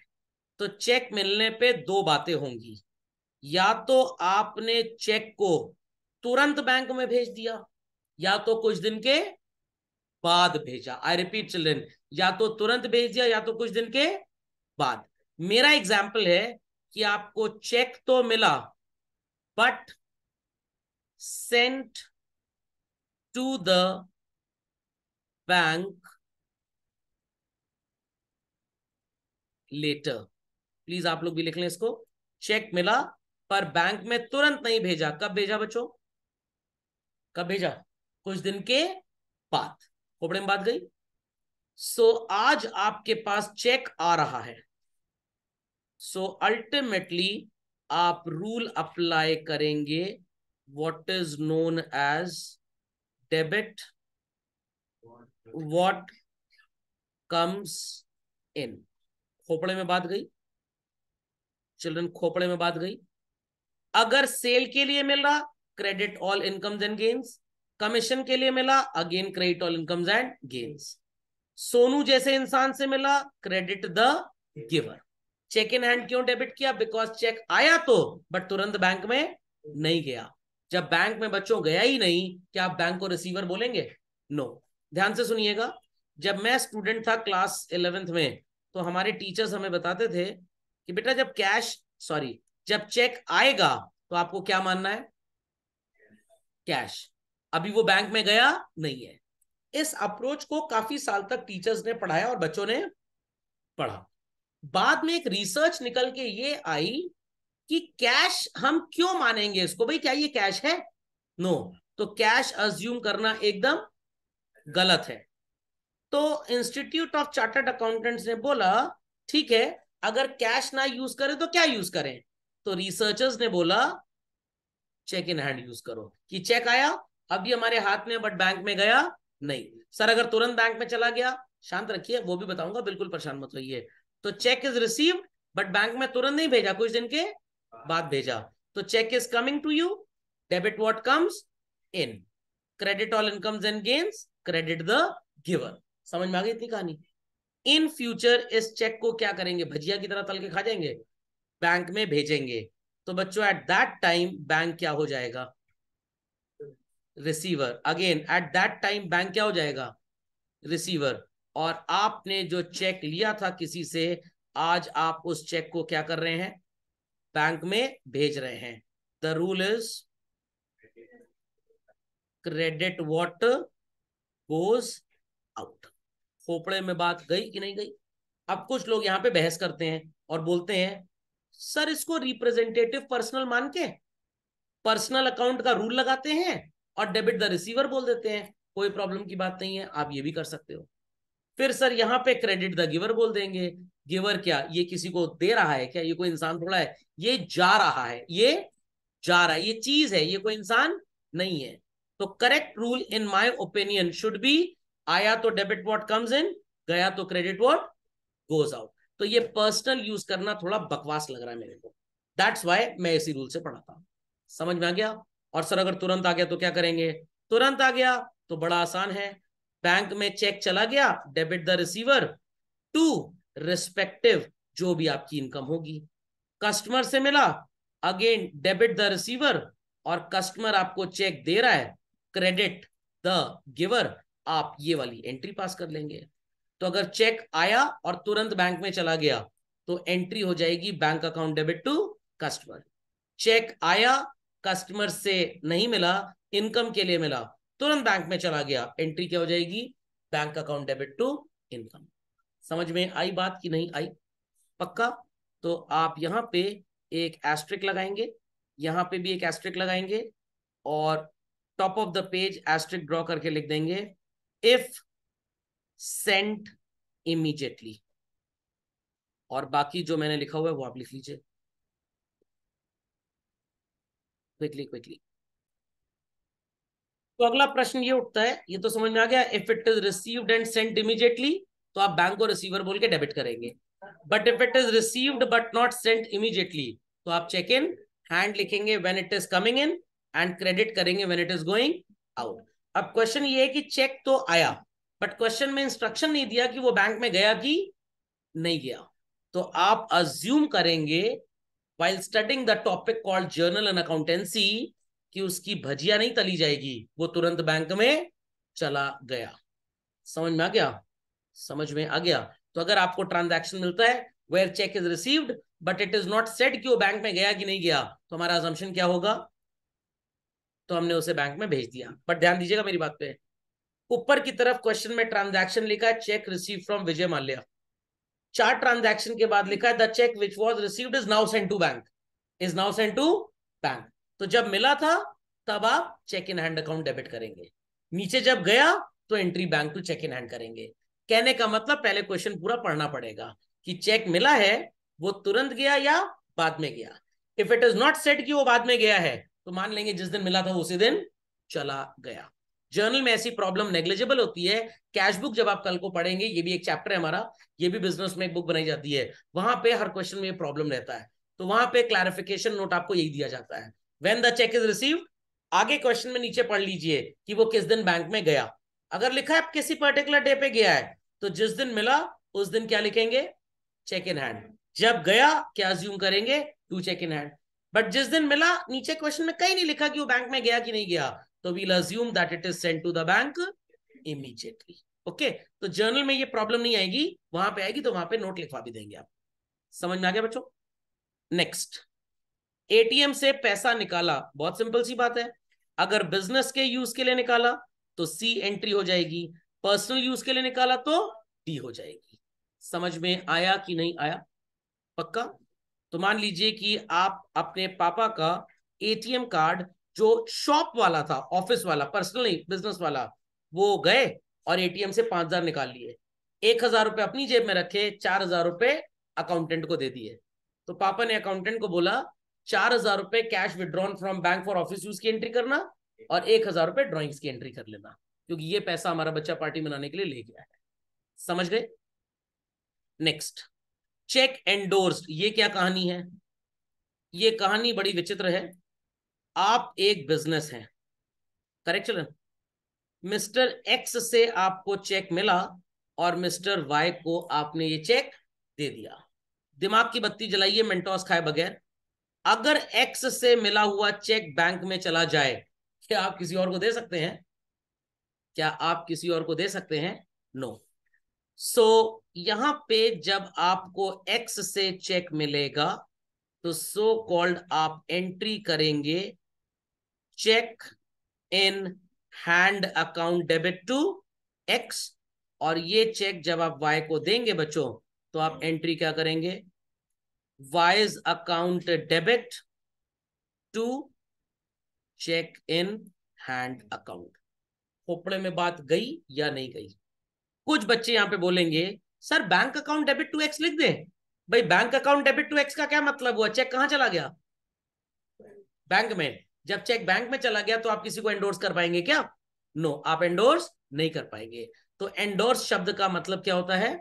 तो चेक मिलने पे दो बातें होंगी या तो आपने चेक को तुरंत बैंक में भेज दिया या तो कुछ दिन के बाद भेजा आई रिपीट चिल्ड्रेन या तो तुरंत भेज दिया या तो कुछ दिन के बाद मेरा एग्जाम्पल है कि आपको चेक तो मिला but sent to the bank letter please आप लोग भी लिख लें इसको चेक मिला पर बैंक में तुरंत नहीं भेजा कब भेजा बच्चों कब भेजा कुछ दिन के बाद खोपड़े में बात गई सो so, आज आपके पास चेक आ रहा है सो अल्टीमेटली आप रूल अप्लाई करेंगे what is known as debit what comes in खोपड़े में बात गई चिल्ड्रन खोपड़े में बात गई अगर सेल के लिए मिला credit all incomes and gains commission के लिए मिला again credit all incomes and gains Sonu जैसे इंसान से मिला credit the giver cheque in hand क्यों डेबिट किया बिकॉज चेक आया तो बट तुरंत बैंक में नहीं गया जब बैंक में बच्चों गया ही नहीं क्या आप बैंक को रिसीवर बोलेंगे नो no. ध्यान से सुनिएगा जब मैं स्टूडेंट था क्लास इलेवेंथ में तो हमारे टीचर्स हमें बताते थे कि बेटा जब कैश सॉरी जब चेक आएगा तो आपको क्या मानना है कैश अभी वो बैंक में गया नहीं है इस अप्रोच को काफी साल तक टीचर्स ने पढ़ाया और बच्चों ने पढ़ा बाद में एक रिसर्च निकल के ये आई कि कैश हम क्यों मानेंगे इसको भाई क्या ये कैश है नो no. तो कैश अज्यूम करना एकदम गलत है तो इंस्टीट्यूट ऑफ चार्टर्ड अकाउंटेंट्स ने बोला ठीक है अगर कैश ना यूज करें तो क्या यूज करें तो रिसर्चर्स ने बोला चेक इन हैंड यूज करो कि चेक आया अभी हमारे हाथ में बट बैंक में गया नहीं सर अगर तुरंत बैंक में चला गया शांत रखिए वो भी बताऊंगा बिल्कुल परेशान मत होइए तो cheque is receive but bank में तुरंत नहीं भेजा कुछ दिन के बाद भेजा तो cheque is coming to you debit what comes in credit all incomes and gains credit the giver समझ में आ गई इतनी कहानी इन फ्यूचर इस चेक को क्या करेंगे भजिया की तरह तल के खा जाएंगे बैंक में भेजेंगे तो बच्चों एट दैट टाइम बैंक क्या हो जाएगा receiver again at that time bank क्या हो जाएगा रिसीवर और आपने जो चेक लिया था किसी से आज आप उस चेक को क्या कर रहे हैं बैंक में भेज रहे हैं the rule is credit what goes out खोपड़े में बात गई कि नहीं गई अब कुछ लोग यहाँ पे बहस करते हैं और बोलते हैं सर इसको रिप्रेजेंटेटिव पर्सनल मान के पर्सनल अकाउंट का रूल लगाते हैं और डेबिट द रिसीवर बोल देते हैं कोई प्रॉब्लम की बात नहीं है आप ये भी कर सकते हो फिर सर यहाँ पे क्रेडिट द गिवर बोल देंगे गिवर क्या ये किसी को दे रहा है क्या ये कोई इंसान थोड़ा है ये जा रहा है ये जा रहा है ये चीज है ये कोई इंसान नहीं है तो correct rule in my opinion should be आया तो डेबिट वॉट कम्स इन गया तो क्रेडिट वॉट गोज आउट तो ये पर्सनल यूज करना थोड़ा बकवास लग रहा है मेरे को दैट्स वाई मैं इसी रूल से पढ़ाता हूँ समझ में आ गया और सर अगर तुरंत आ गया तो क्या करेंगे तुरंत आ गया तो बड़ा आसान है बैंक में चेक चला गया debit the receiver to respective जो भी आपकी इनकम होगी कस्टमर से मिला अगेन डेबिट द रिसीवर और कस्टमर आपको चेक दे रहा है क्रेडिट द गिवर आप ये वाली एंट्री पास कर लेंगे तो अगर चेक आया और तुरंत बैंक में चला गया तो एंट्री हो जाएगी bank account debit to customer cheque आया कस्टमर से नहीं मिला इनकम के लिए मिला तुरंत बैंक में चला गया एंट्री क्या हो जाएगी bank account debit to income समझ में आई बात की नहीं आई पक्का तो आप यहां पे एक एस्ट्रिक लगाएंगे यहां पे भी एक एस्ट्रिक लगाएंगे और top of the page asterisk draw करके लिख देंगे इफ सेंट इमीजिएटली और बाकी जो मैंने लिखा हुआ है वो आप लिख लीजिए क्विकली क्विकली तो अगला प्रश्न ये उठता है ये तो समझ में आ गया if it is received and sent immediately तो आप बैंक को रिसीवर बोल के डेबिट करेंगे but if it is received but not sent immediately तो आप चेक इन हैंड लिखेंगे when it is coming in and credit करेंगे when it is going out अब क्वेश्चन ये है कि चेक तो आया बट क्वेश्चन में इंस्ट्रक्शन नहीं दिया कि वो बैंक में गया कि नहीं गया तो आप अज्यूम करेंगे while studying the topic called journal and accountancy कि उसकी भजिया नहीं तली जाएगी वो तुरंत बैंक में चला गया समझ में आ गया समझ में आ गया तो अगर आपको ट्रांजैक्शन मिलता है where cheque is received but it is not sent कि वो बैंक में गया कि नहीं गया तो हमारा क्या होगा तो हमने उसे बैंक में भेज दिया बट ध्यान दीजिएगा मेरी बात पे ऊपर की तरफ क्वेश्चन में ट्रांजैक्शन लिखा है cheque receive from Vijay Mallya चार ट्रांजैक्शन के बाद लिखा है the cheque which was receive is now sent to bank is now sent to bank तो जब मिला था तब आप cheque in hand account debit करेंगे नीचे जब गया तो entry bank to cheque in hand करेंगे कहने का मतलब पहले क्वेश्चन पूरा पढ़ना पड़ेगा कि चेक मिला है वो तुरंत गया या बाद में गया if it is not sent कि वो बाद में गया है तो मान लेंगे जिस दिन मिला था उसी दिन चला गया जर्नल में ऐसी प्रॉब्लम नेग्लिजिबल होती है कैश बुक जब आप कल को पढ़ेंगे ये भी एक चैप्टर है हमारा ये भी बिजनेस में एक बुक बनाई जाती है वहां पे हर क्वेश्चन में प्रॉब्लम रहता है तो वहां पे क्लैरिफिकेशन नोट आपको यही दिया जाता है when the cheque is receive आगे क्वेश्चन में नीचे पढ़ लीजिए कि वो किस दिन बैंक में गया अगर लिखा है किसी पर्टिकुलर डे पे गया है तो जिस दिन मिला उस दिन क्या लिखेंगे चेक इन हैंड जब गया क्या ज्यूम करेंगे to cheque in hand but जिस दिन मिला नीचे क्वेश्चन में कहीं नहीं लिखा कि वो बैंक में गया कि नहीं गया तो we'll assume that it is sent to the bank immediately okay तो जर्नल में ये प्रॉब्लम नहीं आएगी वहां पे आएगी तो वहां पे नोट लिखवा भी देंगे आप समझ में आ गया बच्चों नेक्स्ट एटीएम से पैसा निकाला बहुत सिंपल सी बात है अगर बिजनेस के यूज के लिए निकाला तो सी एंट्री हो जाएगी पर्सनल यूज के लिए निकाला तो डी हो जाएगी समझ में आया कि नहीं आया पक्का तो मान लीजिए कि आप अपने पापा का एटीएम कार्ड जो शॉप वाला था ऑफिस वाला पर्सनल नहीं बिजनेस वाला वो गए और एटीएम से पांच हजार निकाल लिए एक हजार रुपए अपनी जेब में रखे चार हजार रुपए अकाउंटेंट को दे दिए तो पापा ने अकाउंटेंट को बोला चार हजार रुपए cash withdrawn from bank for office use की एंट्री करना और एक हजार रुपए ड्रॉइंग्स की एंट्री कर लेना क्योंकि ये पैसा हमारा बच्चा पार्टी मनाने के लिए ले गया है समझ गए नेक्स्ट चेक एंडोर्स्ड ये क्या कहानी है ये कहानी बड़ी विचित्र है आप एक बिजनेस हैं करेक्ट चलन मिस्टर एक्स से आपको चेक मिला और मिस्टर वाई को आपने ये चेक दे दिया दिमाग की बत्ती जलाइए मेंटोस खाए बगैर अगर एक्स से मिला हुआ चेक बैंक में चला जाए क्या आप किसी और को दे सकते हैं क्या आप किसी और को दे सकते हैं नो सो यहां पे जब आपको एक्स से चेक मिलेगा तो सो कॉल्ड आप एंट्री करेंगे cheque in hand account debit to X और ये चेक जब आप वाई को देंगे बच्चों तो आप एंट्री क्या करेंगे wise account debit to cheque in hand account खोपड़े में बात गई या नहीं गई कुछ बच्चे यहां पे बोलेंगे sir bank account debit to X लिख दे भाई bank account debit to X का क्या मतलब हुआ चेक कहाँ चला गया बैंक में जब चेक बैंक में चला गया तो आप किसी को एंडोर्स कर पाएंगे क्या नो no, आप एंडोर्स नहीं कर पाएंगे तो एंडोर्स शब्द का मतलब क्या होता है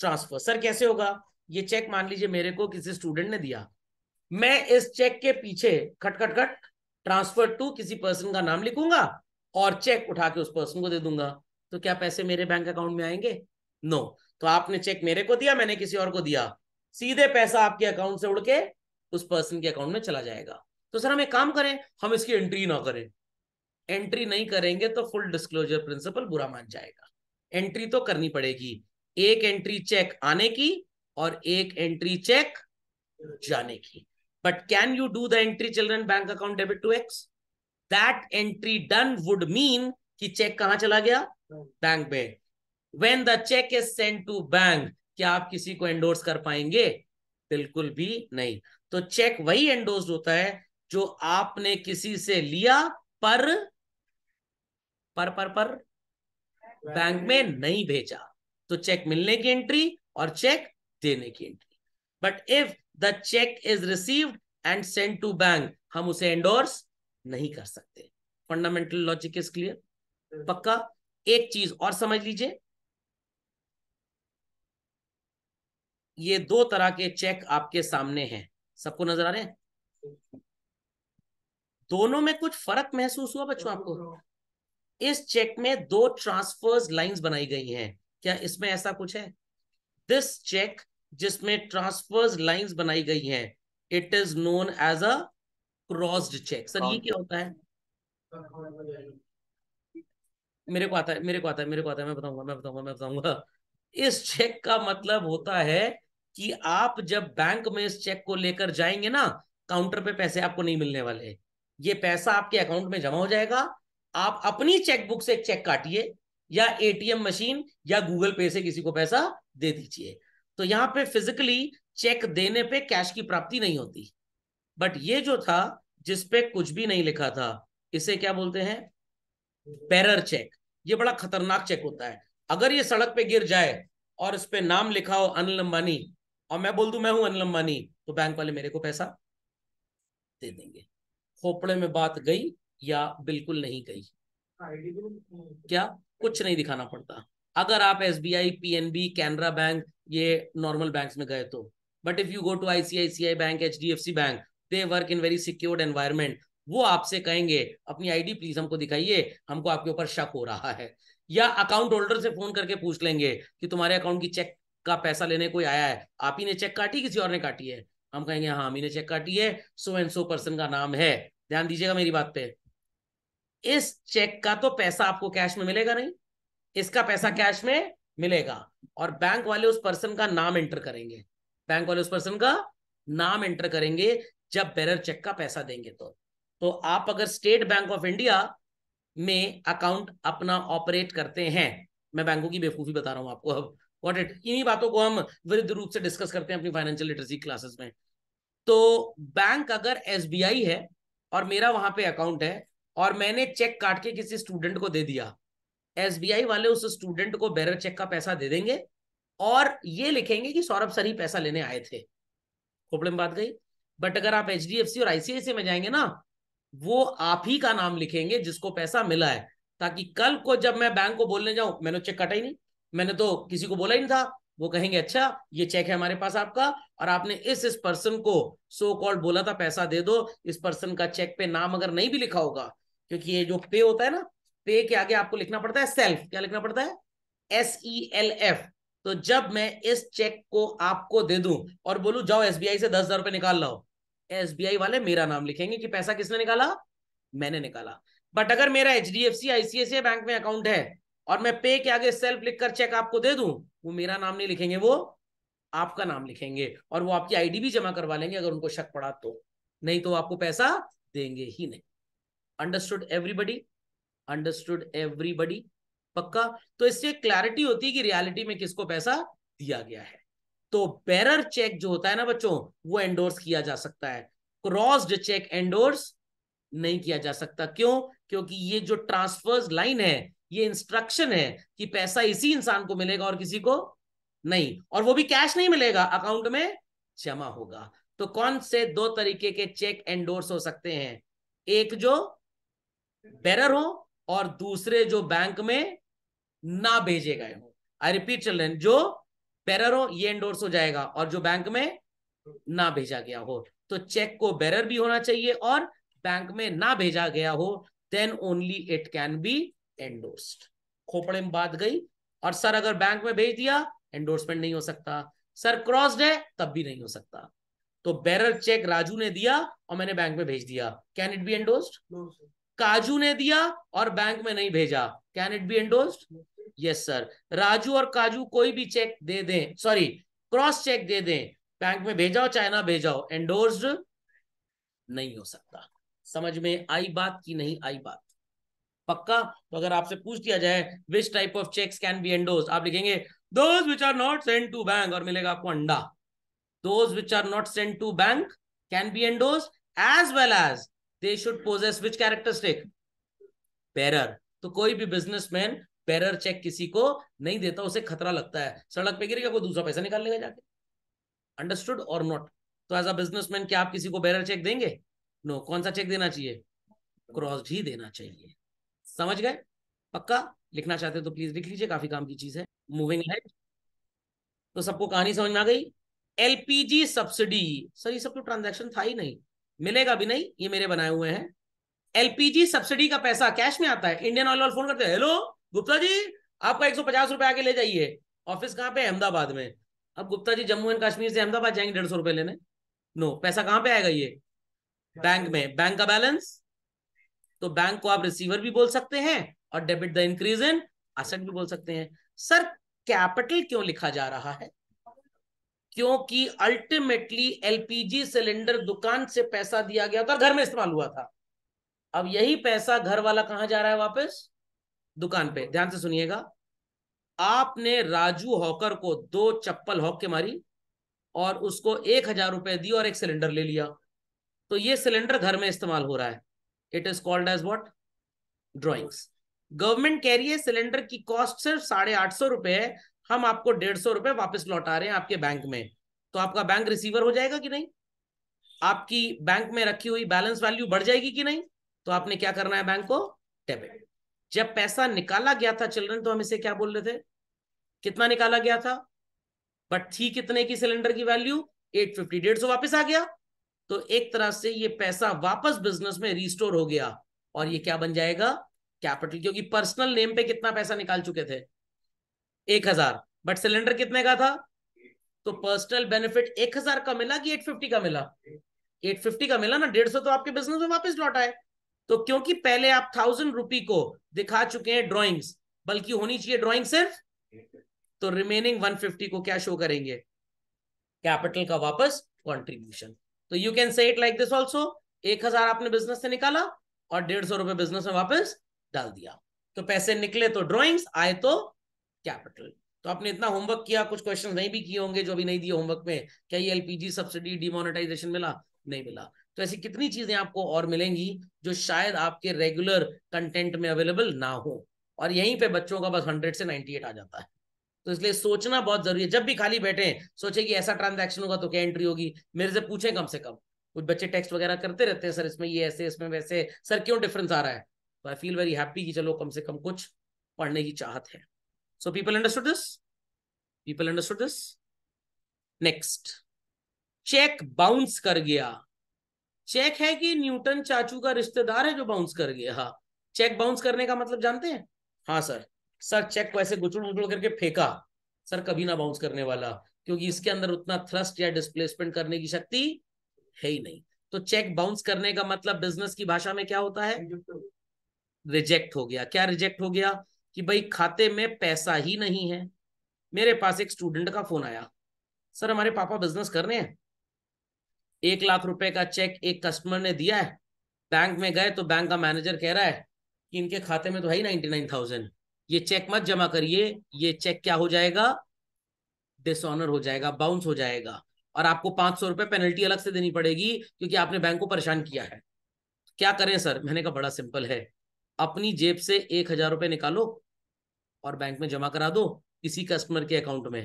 ट्रांसफर सर कैसे होगा ये चेक मान लीजिए मेरे को किसी स्टूडेंट ने दिया मैं इस चेक के पीछे खटखटखट खट ट्रांसफर टू किसी पर्सन का नाम लिखूंगा और चेक उठा के उस पर्सन को दे दूंगा तो क्या पैसे मेरे बैंक अकाउंट में आएंगे नो no. तो आपने चेक मेरे को दिया मैंने किसी और को दिया सीधे पैसा आपके अकाउंट से उड़ के उस पर्सन के अकाउंट में चला जाएगा तो सर हम एक काम करें हम इसकी एंट्री ना करें एंट्री नहीं करेंगे तो फुल डिस्क्लोजर प्रिंसिपल बुरा मान जाएगा एंट्री तो करनी पड़ेगी एक एंट्री चेक आने की और एक एंट्री चेक जाने की but can you do the entry children bank account debit to X that entry done would mean कि चेक कहां चला गया बैंक में when the cheque is sent to bank क्या आप किसी को एंडोर्स कर पाएंगे बिल्कुल भी नहीं तो चेक वही एंडोर्स होता है जो आपने किसी से लिया पर पर पर पर बैंक में नहीं भेजा तो चेक मिलने की एंट्री और चेक देने की entry but if the cheque is received and send to bank हम उसे एंडोर्स नहीं कर सकते फंडामेंटल लॉजिक इज क्लियर पक्का एक चीज और समझ लीजिए ये दो तरह के चेक आपके सामने हैं सबको नजर आ रहे हैं दोनों में कुछ फर्क महसूस हुआ बच्चों आपको इस चेक में दो ट्रांसफर्स लाइंस बनाई गई हैं क्या इसमें ऐसा कुछ है दिस चेक जिसमें ट्रांसफर्स लाइंस बनाई गई हैं it is known as a crossed cheque sir ये क्या होता है मेरे को आता है मेरे को आता है मेरे को आता है मैं बताऊंगा मैं बताऊंगा मैं बताऊंगा इस चेक का मतलब होता है कि आप जब बैंक में इस चेक को लेकर जाएंगे ना काउंटर पे पैसे आपको नहीं मिलने वाले ये पैसा आपके अकाउंट में जमा हो जाएगा आप अपनी चेकबुक से चेक काटिए या एटीएम मशीन या गूगल पे से किसी को पैसा दे दीजिए तो यहाँ पे फिजिकली चेक देने पे कैश की प्राप्ति नहीं होती बट ये जो था जिसपे कुछ भी नहीं लिखा था इसे क्या बोलते हैं बैरर चेक ये बड़ा खतरनाक चेक होता है अगर ये सड़क पे गिर जाए और इस पे नाम लिखा हो अनिल अंबानी और मैं बोल दू मैं हूं अनिल अंबानी तो बैंक वाले मेरे को पैसा दे देंगे खोपड़े में बात गई या बिल्कुल नहीं गई क्या कुछ नहीं दिखाना पड़ता अगर आप S B I P N B Canara bank ये नॉर्मल बैंक में गए तो but if you go to ICICI bank H D F C bank they work in very secured environment वो आपसे कहेंगे अपनी आईडी प्लीज हमको दिखाइए हमको आपके ऊपर शक हो रहा है या अकाउंट होल्डर से फोन करके पूछ लेंगे कि तुम्हारे अकाउंट की चेक का पैसा लेने कोई आया है आप ही ने चेक काटी किसी और ने काटी है हम कहेंगे हाँ हम ही ने चेक काटी है सो एंड सो पर्सन का नाम है ध्यान दीजिएगा मेरी बात पे इस चेक का तो पैसा आपको कैश में मिलेगा नहीं इसका पैसा कैश में मिलेगा और बैंक वाले उस पर्सन का नाम एंटर करेंगे बैंक वाले उस पर्सन का नाम एंटर करेंगे जब बेरर चेक का पैसा देंगे तो तो आप अगर स्टेट बैंक ऑफ इंडिया में अकाउंट अपना ऑपरेट करते हैं मैं बैंकों की बेवकूफी बता रहा हूं आपको अब वॉट इट इन्हीं बातों को हम विरुद्ध रूप से डिस्कस करते हैं अपनी फाइनेंशियल लिटरेसी क्लासेस में तो बैंक अगर एस है और मेरा वहां पे अकाउंट है और मैंने चेक काट के किसी स्टूडेंट को दे दिया एस वाले उस स्टूडेंट को बैरर चेक का पैसा दे देंगे और ये लिखेंगे कि सौरभ सर ही पैसा लेने आए थे प्रॉब्लम बात गई बट अगर आप एच और आईसीआईसी में जाएंगे ना वो आप ही का नाम लिखेंगे जिसको पैसा मिला है ताकि कल को जब मैं बैंक को बोलने जाऊं मैंने चेक काटा ही नहीं मैंने तो किसी को बोला ही नहीं था वो कहेंगे अच्छा ये चेक है हमारे पास आपका और आपने इस इस पर्सन को सो कॉल्ड बोला था पैसा दे दो इस पर्सन का चेक पे नाम अगर नहीं भी लिखा होगा क्योंकि ये जो पे होता है ना पे के आगे आपको लिखना पड़ता है सेल्फ क्या लिखना पड़ता है एस ई एल एफ तो जब मैं इस चेक को आपको दे दूं और बोलू जाओ एसबीआई से दस हजार रुपए निकाल लाओ एसबीआई वाले मेरा नाम लिखेंगे कि पैसा किसने निकाला मैंने निकाला बट अगर मेरा H D F C ICICI bank में अकाउंट है और मैं पे के आगे सेल्फ लिखकर चेक आपको दे दूं वो मेरा नाम नहीं लिखेंगे वो आपका नाम लिखेंगे और वो आपकी आईडी भी जमा करवा लेंगे अगर उनको शक पड़ा तो नहीं तो आपको पैसा देंगे ही नहीं अंडरस्टूड एवरीबडी अंडरस्टूड एवरीबडी पक्का तो इससे क्लैरिटी होती है कि रियालिटी में किसको पैसा दिया गया है तो बैरर चेक जो होता है ना बच्चों वो एंडोर्स किया जा सकता है क्रॉस्ड चेक एंडोर्स नहीं किया जा सकता क्यों क्योंकि ये जो ट्रांसफर्स लाइन है ये इंस्ट्रक्शन है कि पैसा इसी इंसान को मिलेगा और किसी को नहीं और वो भी कैश नहीं मिलेगा अकाउंट में जमा होगा तो कौन से दो तरीके के चेक एंडोर्स हो सकते हैं एक जो बेरर हो और दूसरे जो बैंक में ना भेजे गए हो आई रिपीट चिल्ड्रन जो बेरर हो ये एंडोर्स हो जाएगा और जो बैंक में ना भेजा गया हो तो चेक को बेरर भी होना चाहिए और बैंक में ना भेजा गया हो then only it can be endorsed खोपड़े में बात गई और सर अगर बैंक में भेज दिया एंडोर्समेंट नहीं हो सकता सर क्रॉस्ड है तब भी नहीं हो सकता तो बैरर चेक राजू ने दिया और मैंने बैंक में भेज दिया कैन इट बी एंडोस्ड काजू ने दिया और बैंक में नहीं भेजा can it be endorsed yes sir Raju और काजू कोई भी चेक दे दें सॉरी क्रॉस चेक दे दें बैंक में भेजाओ चाहे ना भेजाओ एंडोर्स्ड नहीं हो सकता समझ में आई बात की नहीं आई बात पक्का तो अगर आपसे पूछ दिया जाए which type of cheque can be endorse आप लिखेंगे those which are not send to bank और मिलेगा आपको अंडा those which are not send to bank can be endorse as well as they should possess which characteristic bearer तो कोई भी बिजनेसमैन पेरर चेक किसी को नहीं देता उसे खतरा लगता है सड़क पे गिरेगा कोई दूसरा पैसा निकाल लेगा जाके अंडरस्टूड और नॉट तो एज अ बिजनेसमैन क्या आप किसी को बेरर चेक देंगे नो no, कौन सा चेक देना चाहिए क्रॉस भी देना चाहिए समझ गए पक्का लिखना चाहते हो तो प्लीज लिख लीजिए काफी काम की चीज है मूविंग हेड तो सबको कहानी समझ में आ गई एलपीजी सब्सिडी सर ये सब तो ट्रांजैक्शन था ही नहीं मिलेगा भी नहीं ये मेरे बनाए हुए हैं एलपीजी सब्सिडी का पैसा कैश में आता है इंडियन ऑयल फोन करते हैं हेलो गुप्ता जी आपका एक सौ पचास रुपए आगे ले जाइए ऑफिस कहाँ पे अहमदाबाद में अब गुप्ता जी जम्मू एंड कश्मीर से अहमदाबाद जाएंगे डेढ़ सौ रुपए लेने नो पैसा कहाँ पे आएगा ये बैंक में बैंक का बैलेंस तो बैंक को आप रिसीवर भी बोल सकते हैं और debit the increase in asset भी बोल सकते हैं सर कैपिटल क्यों लिखा जा रहा है क्योंकि अल्टीमेटली एलपीजी सिलेंडर दुकान से पैसा दिया गया था घर में इस्तेमाल हुआ था अब यही पैसा घर वाला कहां जा रहा है वापस दुकान पे ध्यान से सुनिएगा आपने राजू हॉकर को दो चप्पल हॉक के मारी और उसको एक हजार रुपए दी और एक सिलेंडर ले लिया तो ये सिलेंडर घर में इस्तेमाल हो रहा है it is called as what drawings government कह रही है सिलेंडर की कॉस्ट सिर्फ साढ़े आठ सौ रुपए है हम आपको डेढ़ सौ रुपए वापस लौटा रहे हैं आपके बैंक में तो आपका बैंक रिसीवर हो जाएगा कि नहीं आपकी बैंक में रखी हुई बैलेंस वैल्यू बढ़ जाएगी कि नहीं तो आपने क्या करना है बैंक को डेबिट जब पैसा निकाला गया था चिल्ड्रन तो हम इसे क्या बोल रहे थे कितना निकाला गया था बट थी कितने की सिलेंडर की वैल्यू एट फिफ्टी डेढ़ सौ वापिस आ गया तो एक तरह से ये पैसा वापस बिजनेस में रिस्टोर हो गया और ये क्या बन जाएगा कैपिटल क्योंकि पर्सनल नेम पे कितना पैसा निकाल चुके थे एक हजार बट सिलेंडर कितने का था तो पर्सनल बेनिफिट एक हजार का मिला कि एट फिफ्टी का मिला एट फिफ्टी का मिला ना डेढ़ सौ तो आपके बिजनेस में वापस लौट आए तो क्योंकि पहले आप थाउजेंड रुपी को दिखा चुके हैं ड्रॉइंग्स बल्कि होनी चाहिए ड्रॉइंग सिर्फ तो रिमेनिंग वन को क्या शो करेंगे कैपिटल का वापस कॉन्ट्रीब्यूशन तो you can say it like this also एक हजार आपने बिजनेस से निकाला और डेढ़ सौ रुपए बिजनेस में वापस डाल दिया तो पैसे निकले तो ड्रॉइंग्स आए तो कैपिटल तो आपने इतना होमवर्क किया कुछ क्वेश्चन नहीं भी किए होंगे जो अभी नहीं दिए होमवर्क में क्या ये एलपीजी सब्सिडी डिमोनेटाइजेशन मिला नहीं मिला तो ऐसी कितनी चीजें आपको और मिलेंगी जो शायद आपके रेगुलर कंटेंट में अवेलेबल ना हो और यहीं पे बच्चों का बस हंड्रेड से नाइनटी एट आ जाता है तो इसलिए सोचना बहुत जरूरी है जब भी खाली बैठे सोचे कि ऐसा ट्रांजेक्शन होगा तो क्या एंट्री होगी मेरे से पूछे कम से कम कुछ बच्चे टेक्स्ट वगैरह करते रहते हैं सर इसमें ये ऐसे इसमें वैसे सर क्यों डिफरेंस आ रहा है तो आई फील वेरी हैप्पी कि चलो कम से कम कुछ पढ़ने की चाहत है so people understood this people understood this next cheque bounce कर गया चेक है कि न्यूटन चाचू का रिश्तेदार है जो बाउंस कर गया हाँ चेक बाउंस करने का मतलब जानते हैं हाँ सर सर चेक को ऐसे गुचड़ गुचड़ करके फेंका सर कभी ना बाउंस करने वाला क्योंकि इसके अंदर उतना थ्रस्ट या डिस्प्लेसमेंट करने की शक्ति है ही नहीं तो चेक बाउंस करने का मतलब बिजनेस की भाषा में क्या होता है रिजेक्ट हो गया क्या रिजेक्ट हो गया कि भाई खाते में पैसा ही नहीं है मेरे पास एक स्टूडेंट का फोन आया सर हमारे पापा बिजनेस कर रहे हैं एक लाख रुपए का चेक एक कस्टमर ने दिया है बैंक में गए तो बैंक का मैनेजर कह रहा है कि इनके खाते में तो है ही नाइनटी नाइन थाउजेंड ये चेक मत जमा करिए ये चेक क्या हो जाएगा डिसऑनर हो जाएगा बाउंस हो जाएगा और आपको पांच सौ रुपए पेनल्टी अलग से देनी पड़ेगी क्योंकि आपने बैंक को परेशान किया है क्या करें सर मैंने कहा बड़ा सिंपल है अपनी जेब से एक हजार रुपए निकालो और बैंक में जमा करा दो किसी कस्टमर के अकाउंट में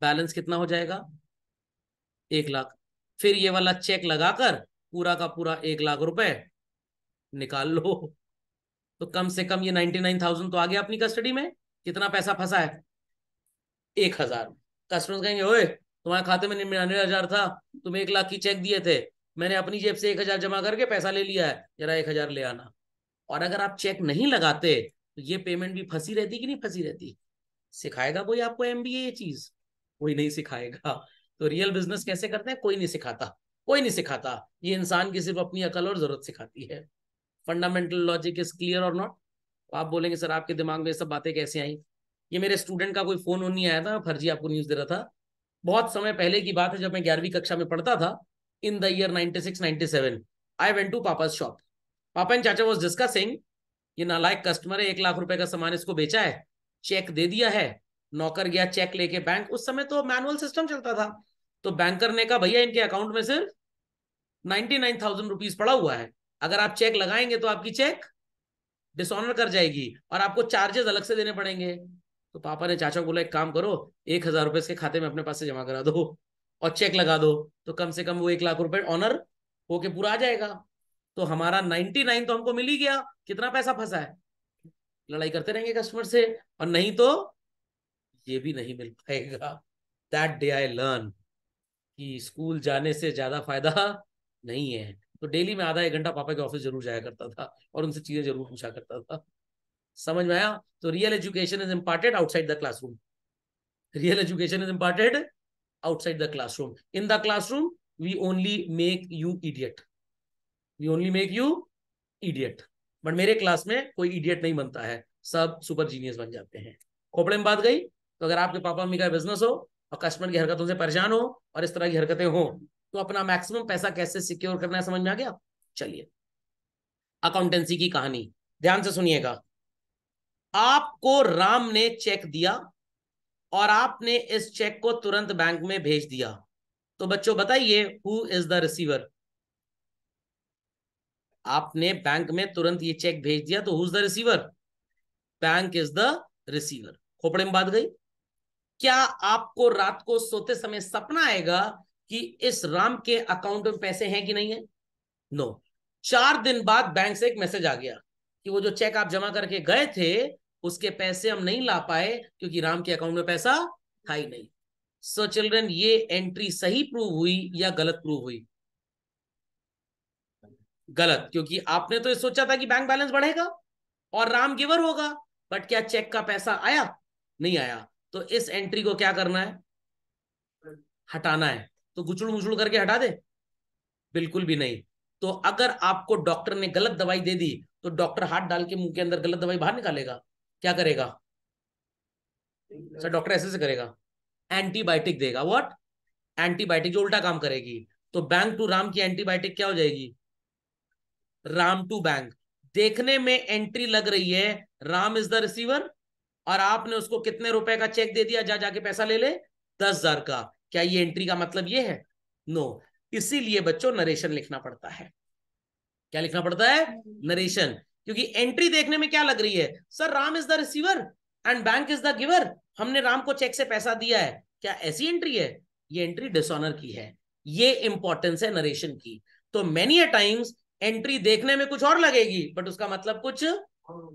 बैलेंस कितना हो जाएगा एक लाख फिर ये वाला चेक लगाकर पूरा का पूरा एक लाख रुपए निकाल लो तो कम से कम ये नाइनटी नाइन थाउजेंड तो आ गया अपनी कस्टडी में कितना पैसा फंसा है एक हजार कस्टमर कहेंगे ओए तुम्हारे खाते में निन्यानवे हजार था तुम एक लाख की चेक दिए थे मैंने अपनी जेब से एक हजार जमा करके पैसा ले लिया है जरा एक हजार ले आना और अगर आप चेक नहीं लगाते तो ये पेमेंट भी फंसी रहती कि नहीं फंसी रहती सिखाएगा कोई आपको एमबीए ये चीज कोई नहीं सिखाएगा तो रियल बिजनेस कैसे करते हैं कोई नहीं सिखाता कोई नहीं सिखाता ये इंसान की सिर्फ अपनी अकल और जरूरत सिखाती है फंडामेंटल लॉजिक इज क्लियर और नॉट तो आप बोलेंगे सर आपके दिमाग में ये सब बातें कैसे आई ये मेरे स्टूडेंट का कोई फोन नहीं आया था फर्जी आपको न्यूज दे रहा था बहुत समय पहले की बात है जब मैं ग्यारहवीं कक्षा में पढ़ता था in the year ninety seven I went to papa shop papa and chacha was discussing ये नालायक कस्टमर है एक लाख रुपए का सामान इसको बेचा है चेक दे दिया है नौकर गया चेक लेके बैंक उस समय तो मैनुअल सिस्टम चलता था तो बैंकर ने कहा भैया इनके अकाउंट में सिर्फ नाइनटी नाइन थाउजेंड रुपीज पड़ा हुआ है अगर आप चेक लगाएंगे तो आपकी चेक डिसऑनर कर जाएगी और आपको चार्जेस अलग से देने पड़ेंगे तो पापा ने चाचा को बोला एक काम करो एक हजार रुपए इसके खाते में अपने पास से जमा करा दो और चेक लगा दो तो कम से कम वो एक लाख रुपए ऑनर होके पूरा आ जाएगा तो हमारा नाइनटी नाइन तो हमको मिल ही गया कितना पैसा फंसा है लड़ाई करते रहेंगे कस्टमर से और नहीं तो ये भी नहीं मिल पाएगा दैट डे आई लर्न कि स्कूल जाने से ज्यादा फायदा नहीं है तो डेली में आधा एक घंटा पापा के ऑफिस जरूर जाया करता था और उनसे चीजें जरूर पूछा करता था समझ में आया तो real education is important outside the classroom real education is important outside the classroom in the classroom we only make you idiot we only make you idiot but मेरे क्लास में कोई इडियट नहीं बनता है सब सुपर जीनियस बन जाते हैं खोपड़े में बात गई तो अगर आपके पापा मम्मी का बिजनेस हो और कस्टमर की हरकतों से परेशान हो और इस तरह की हरकतें हो तो अपना मैक्सिमम पैसा कैसे सिक्योर करना है समझ में आ गया चलिए अकाउंटेंसी की कहानी ध्यान से सुनिएगा आपको राम ने चेक दिया और आपने इस चेक को तुरंत बैंक में भेज दिया तो बच्चों बताइए हु इज द रिसीवर आपने बैंक में तुरंत ये चेक भेज दिया तो who is the receiver bank is the receiver खोपड़े में बात गई क्या आपको रात को सोते समय सपना आएगा कि इस राम के अकाउंट में पैसे हैं कि नहीं है नो चार दिन बाद बैंक से एक मैसेज आ गया कि वो जो चेक आप जमा करके गए थे उसके पैसे हम नहीं ला पाए क्योंकि राम के अकाउंट में पैसा था ही नहीं सो so चिल्ड्रन ये एंट्री सही प्रूव हुई या गलत प्रूव हुई गलत क्योंकि आपने तो ये सोचा था कि बैंक बैलेंस बढ़ेगा और राम गिवर होगा बट क्या चेक का पैसा आया नहीं आया तो इस एंट्री को क्या करना है हटाना है तो गुचड़ मुचड़ करके हटा दे बिल्कुल भी नहीं तो अगर आपको डॉक्टर ने गलत दवाई दे दी तो डॉक्टर हाथ डाल के मुंह के अंदर गलत दवाई बाहर निकालेगा क्या करेगा सर डॉक्टर ऐसे से करेगा एंटीबायोटिक देगा व्हाट एंटीबायोटिक जो उल्टा काम करेगी तो बैंक टू राम की एंटीबायोटिक क्या हो जाएगी राम टू बैंक देखने में एंट्री लग रही है राम इज द रिसीवर और आपने उसको कितने रुपए का चेक दे दिया जा जाके पैसा ले ले दस हजार का क्या ये एंट्री का मतलब ये है नो no. इसीलिए बच्चों नरेशन लिखना पड़ता है क्या लिखना पड़ता है नरेशन क्योंकि एंट्री देखने में क्या लग रही है sir Ram is the receiver and bank is the giver हमने राम को चेक से पैसा दिया है क्या ऐसी एंट्री है ये एंट्री डिसऑनर की है ये इंपॉर्टेंस है नरेशन की तो मेनी अ टाइम्स एंट्री देखने में कुछ और लगेगी बट उसका मतलब कुछ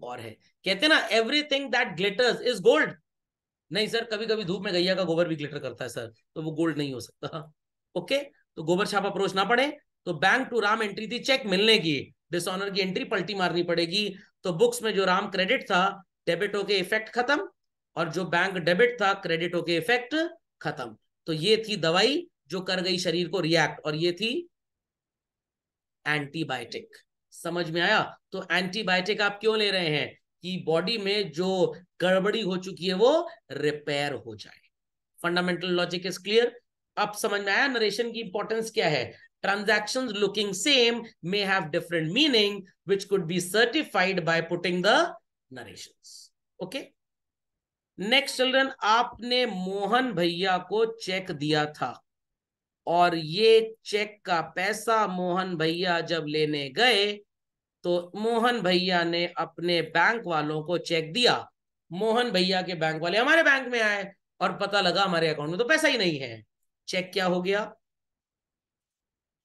और है कहते ना everything that glitters is gold नहीं सर कभी कभी धूप में गैया का गोबर भी ग्लिटर करता है सर तो वो गोल्ड नहीं हो सकता ओके तो गोबर छाप अप्रोच ना पड़े तो बैंक टू राम एंट्री थी चेक मिलने की डिसऑनर की एंट्री पलटी मारनी पड़ेगी तो बुक्स में जो राम क्रेडिट था डेबिट होके इफेक्ट खत्म और जो बैंक डेबिट था क्रेडिट होके इफेक्ट खत्म तो ये थी दवाई जो कर गई शरीर को रिएक्ट और ये थी एंटीबायोटिक समझ में आया तो एंटीबायोटिक आप क्यों ले रहे हैं कि बॉडी में जो गड़बड़ी हो चुकी है वो रिपेयर हो जाए फंडामेंटल लॉजिक इज क्लियर अब समझ में आया नरेशन की इंपॉर्टेंस क्या है transaction looking same may have different meaning which could be certified by putting the narration okay next children आपने मोहन भैया को चेक दिया था और ये चेक का पैसा मोहन भैया जब लेने गए तो मोहन भैया ने अपने बैंक वालों को चेक दिया मोहन भैया के बैंक वाले हमारे बैंक में आए और पता लगा हमारे अकाउंट में तो पैसा ही नहीं है चेक क्या हो गया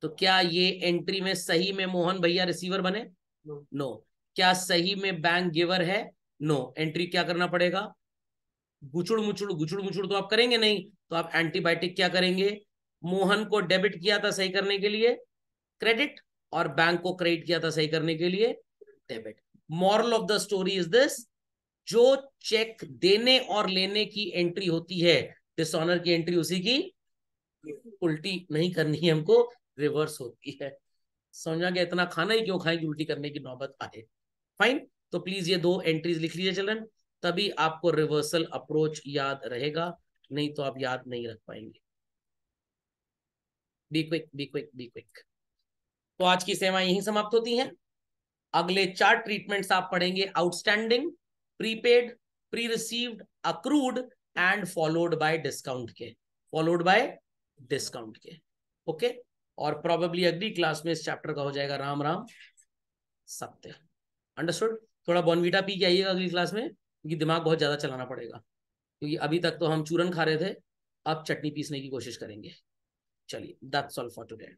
तो क्या ये एंट्री में सही में मोहन भैया रिसीवर बने नो no. no. क्या सही में बैंक गिवर है नो no. एंट्री क्या करना पड़ेगा गुचुड़ मुचुड़ गुचुड़ मुचुड़ तो आप करेंगे नहीं तो आप एंटीबायोटिक क्या करेंगे मोहन को डेबिट किया था सही करने के लिए क्रेडिट और बैंक को क्रेडिट किया था सही करने के लिए debit moral of the story is this जो चेक देने और लेने की एंट्री होती है डिसऑनर की एंट्री उसी की उल्टी नहीं करनी है हमको रिवर्स होती है समझा गया इतना खाना ही क्यों खाएं उल्टी करने की नौबत आए फाइन तो प्लीज ये दो एंट्रीज लिख लीजिए चलन तभी आपको रिवर्सल अप्रोच याद रहेगा नहीं तो आप याद नहीं रख पाएंगे be quick be quick be quick तो आज की सेवा यही समाप्त होती है अगले चार ट्रीटमेंट्स आप पढ़ेंगे outstanding prepaid pre received accrued and followed by discount के फॉलोड बाय डिस्काउंट के ओके okay? और प्रॉबेबली अगली क्लास में इस चैप्टर का हो जाएगा राम राम सत्य अंडरस्टूड थोड़ा बॉनवीटा पी के आइएगा अगली क्लास में क्योंकि दिमाग बहुत ज्यादा चलाना पड़ेगा क्योंकि अभी तक तो हम चूरन खा रहे थे अब चटनी पीसने की कोशिश करेंगे चलिए दैट्स ऑल फॉर टुडे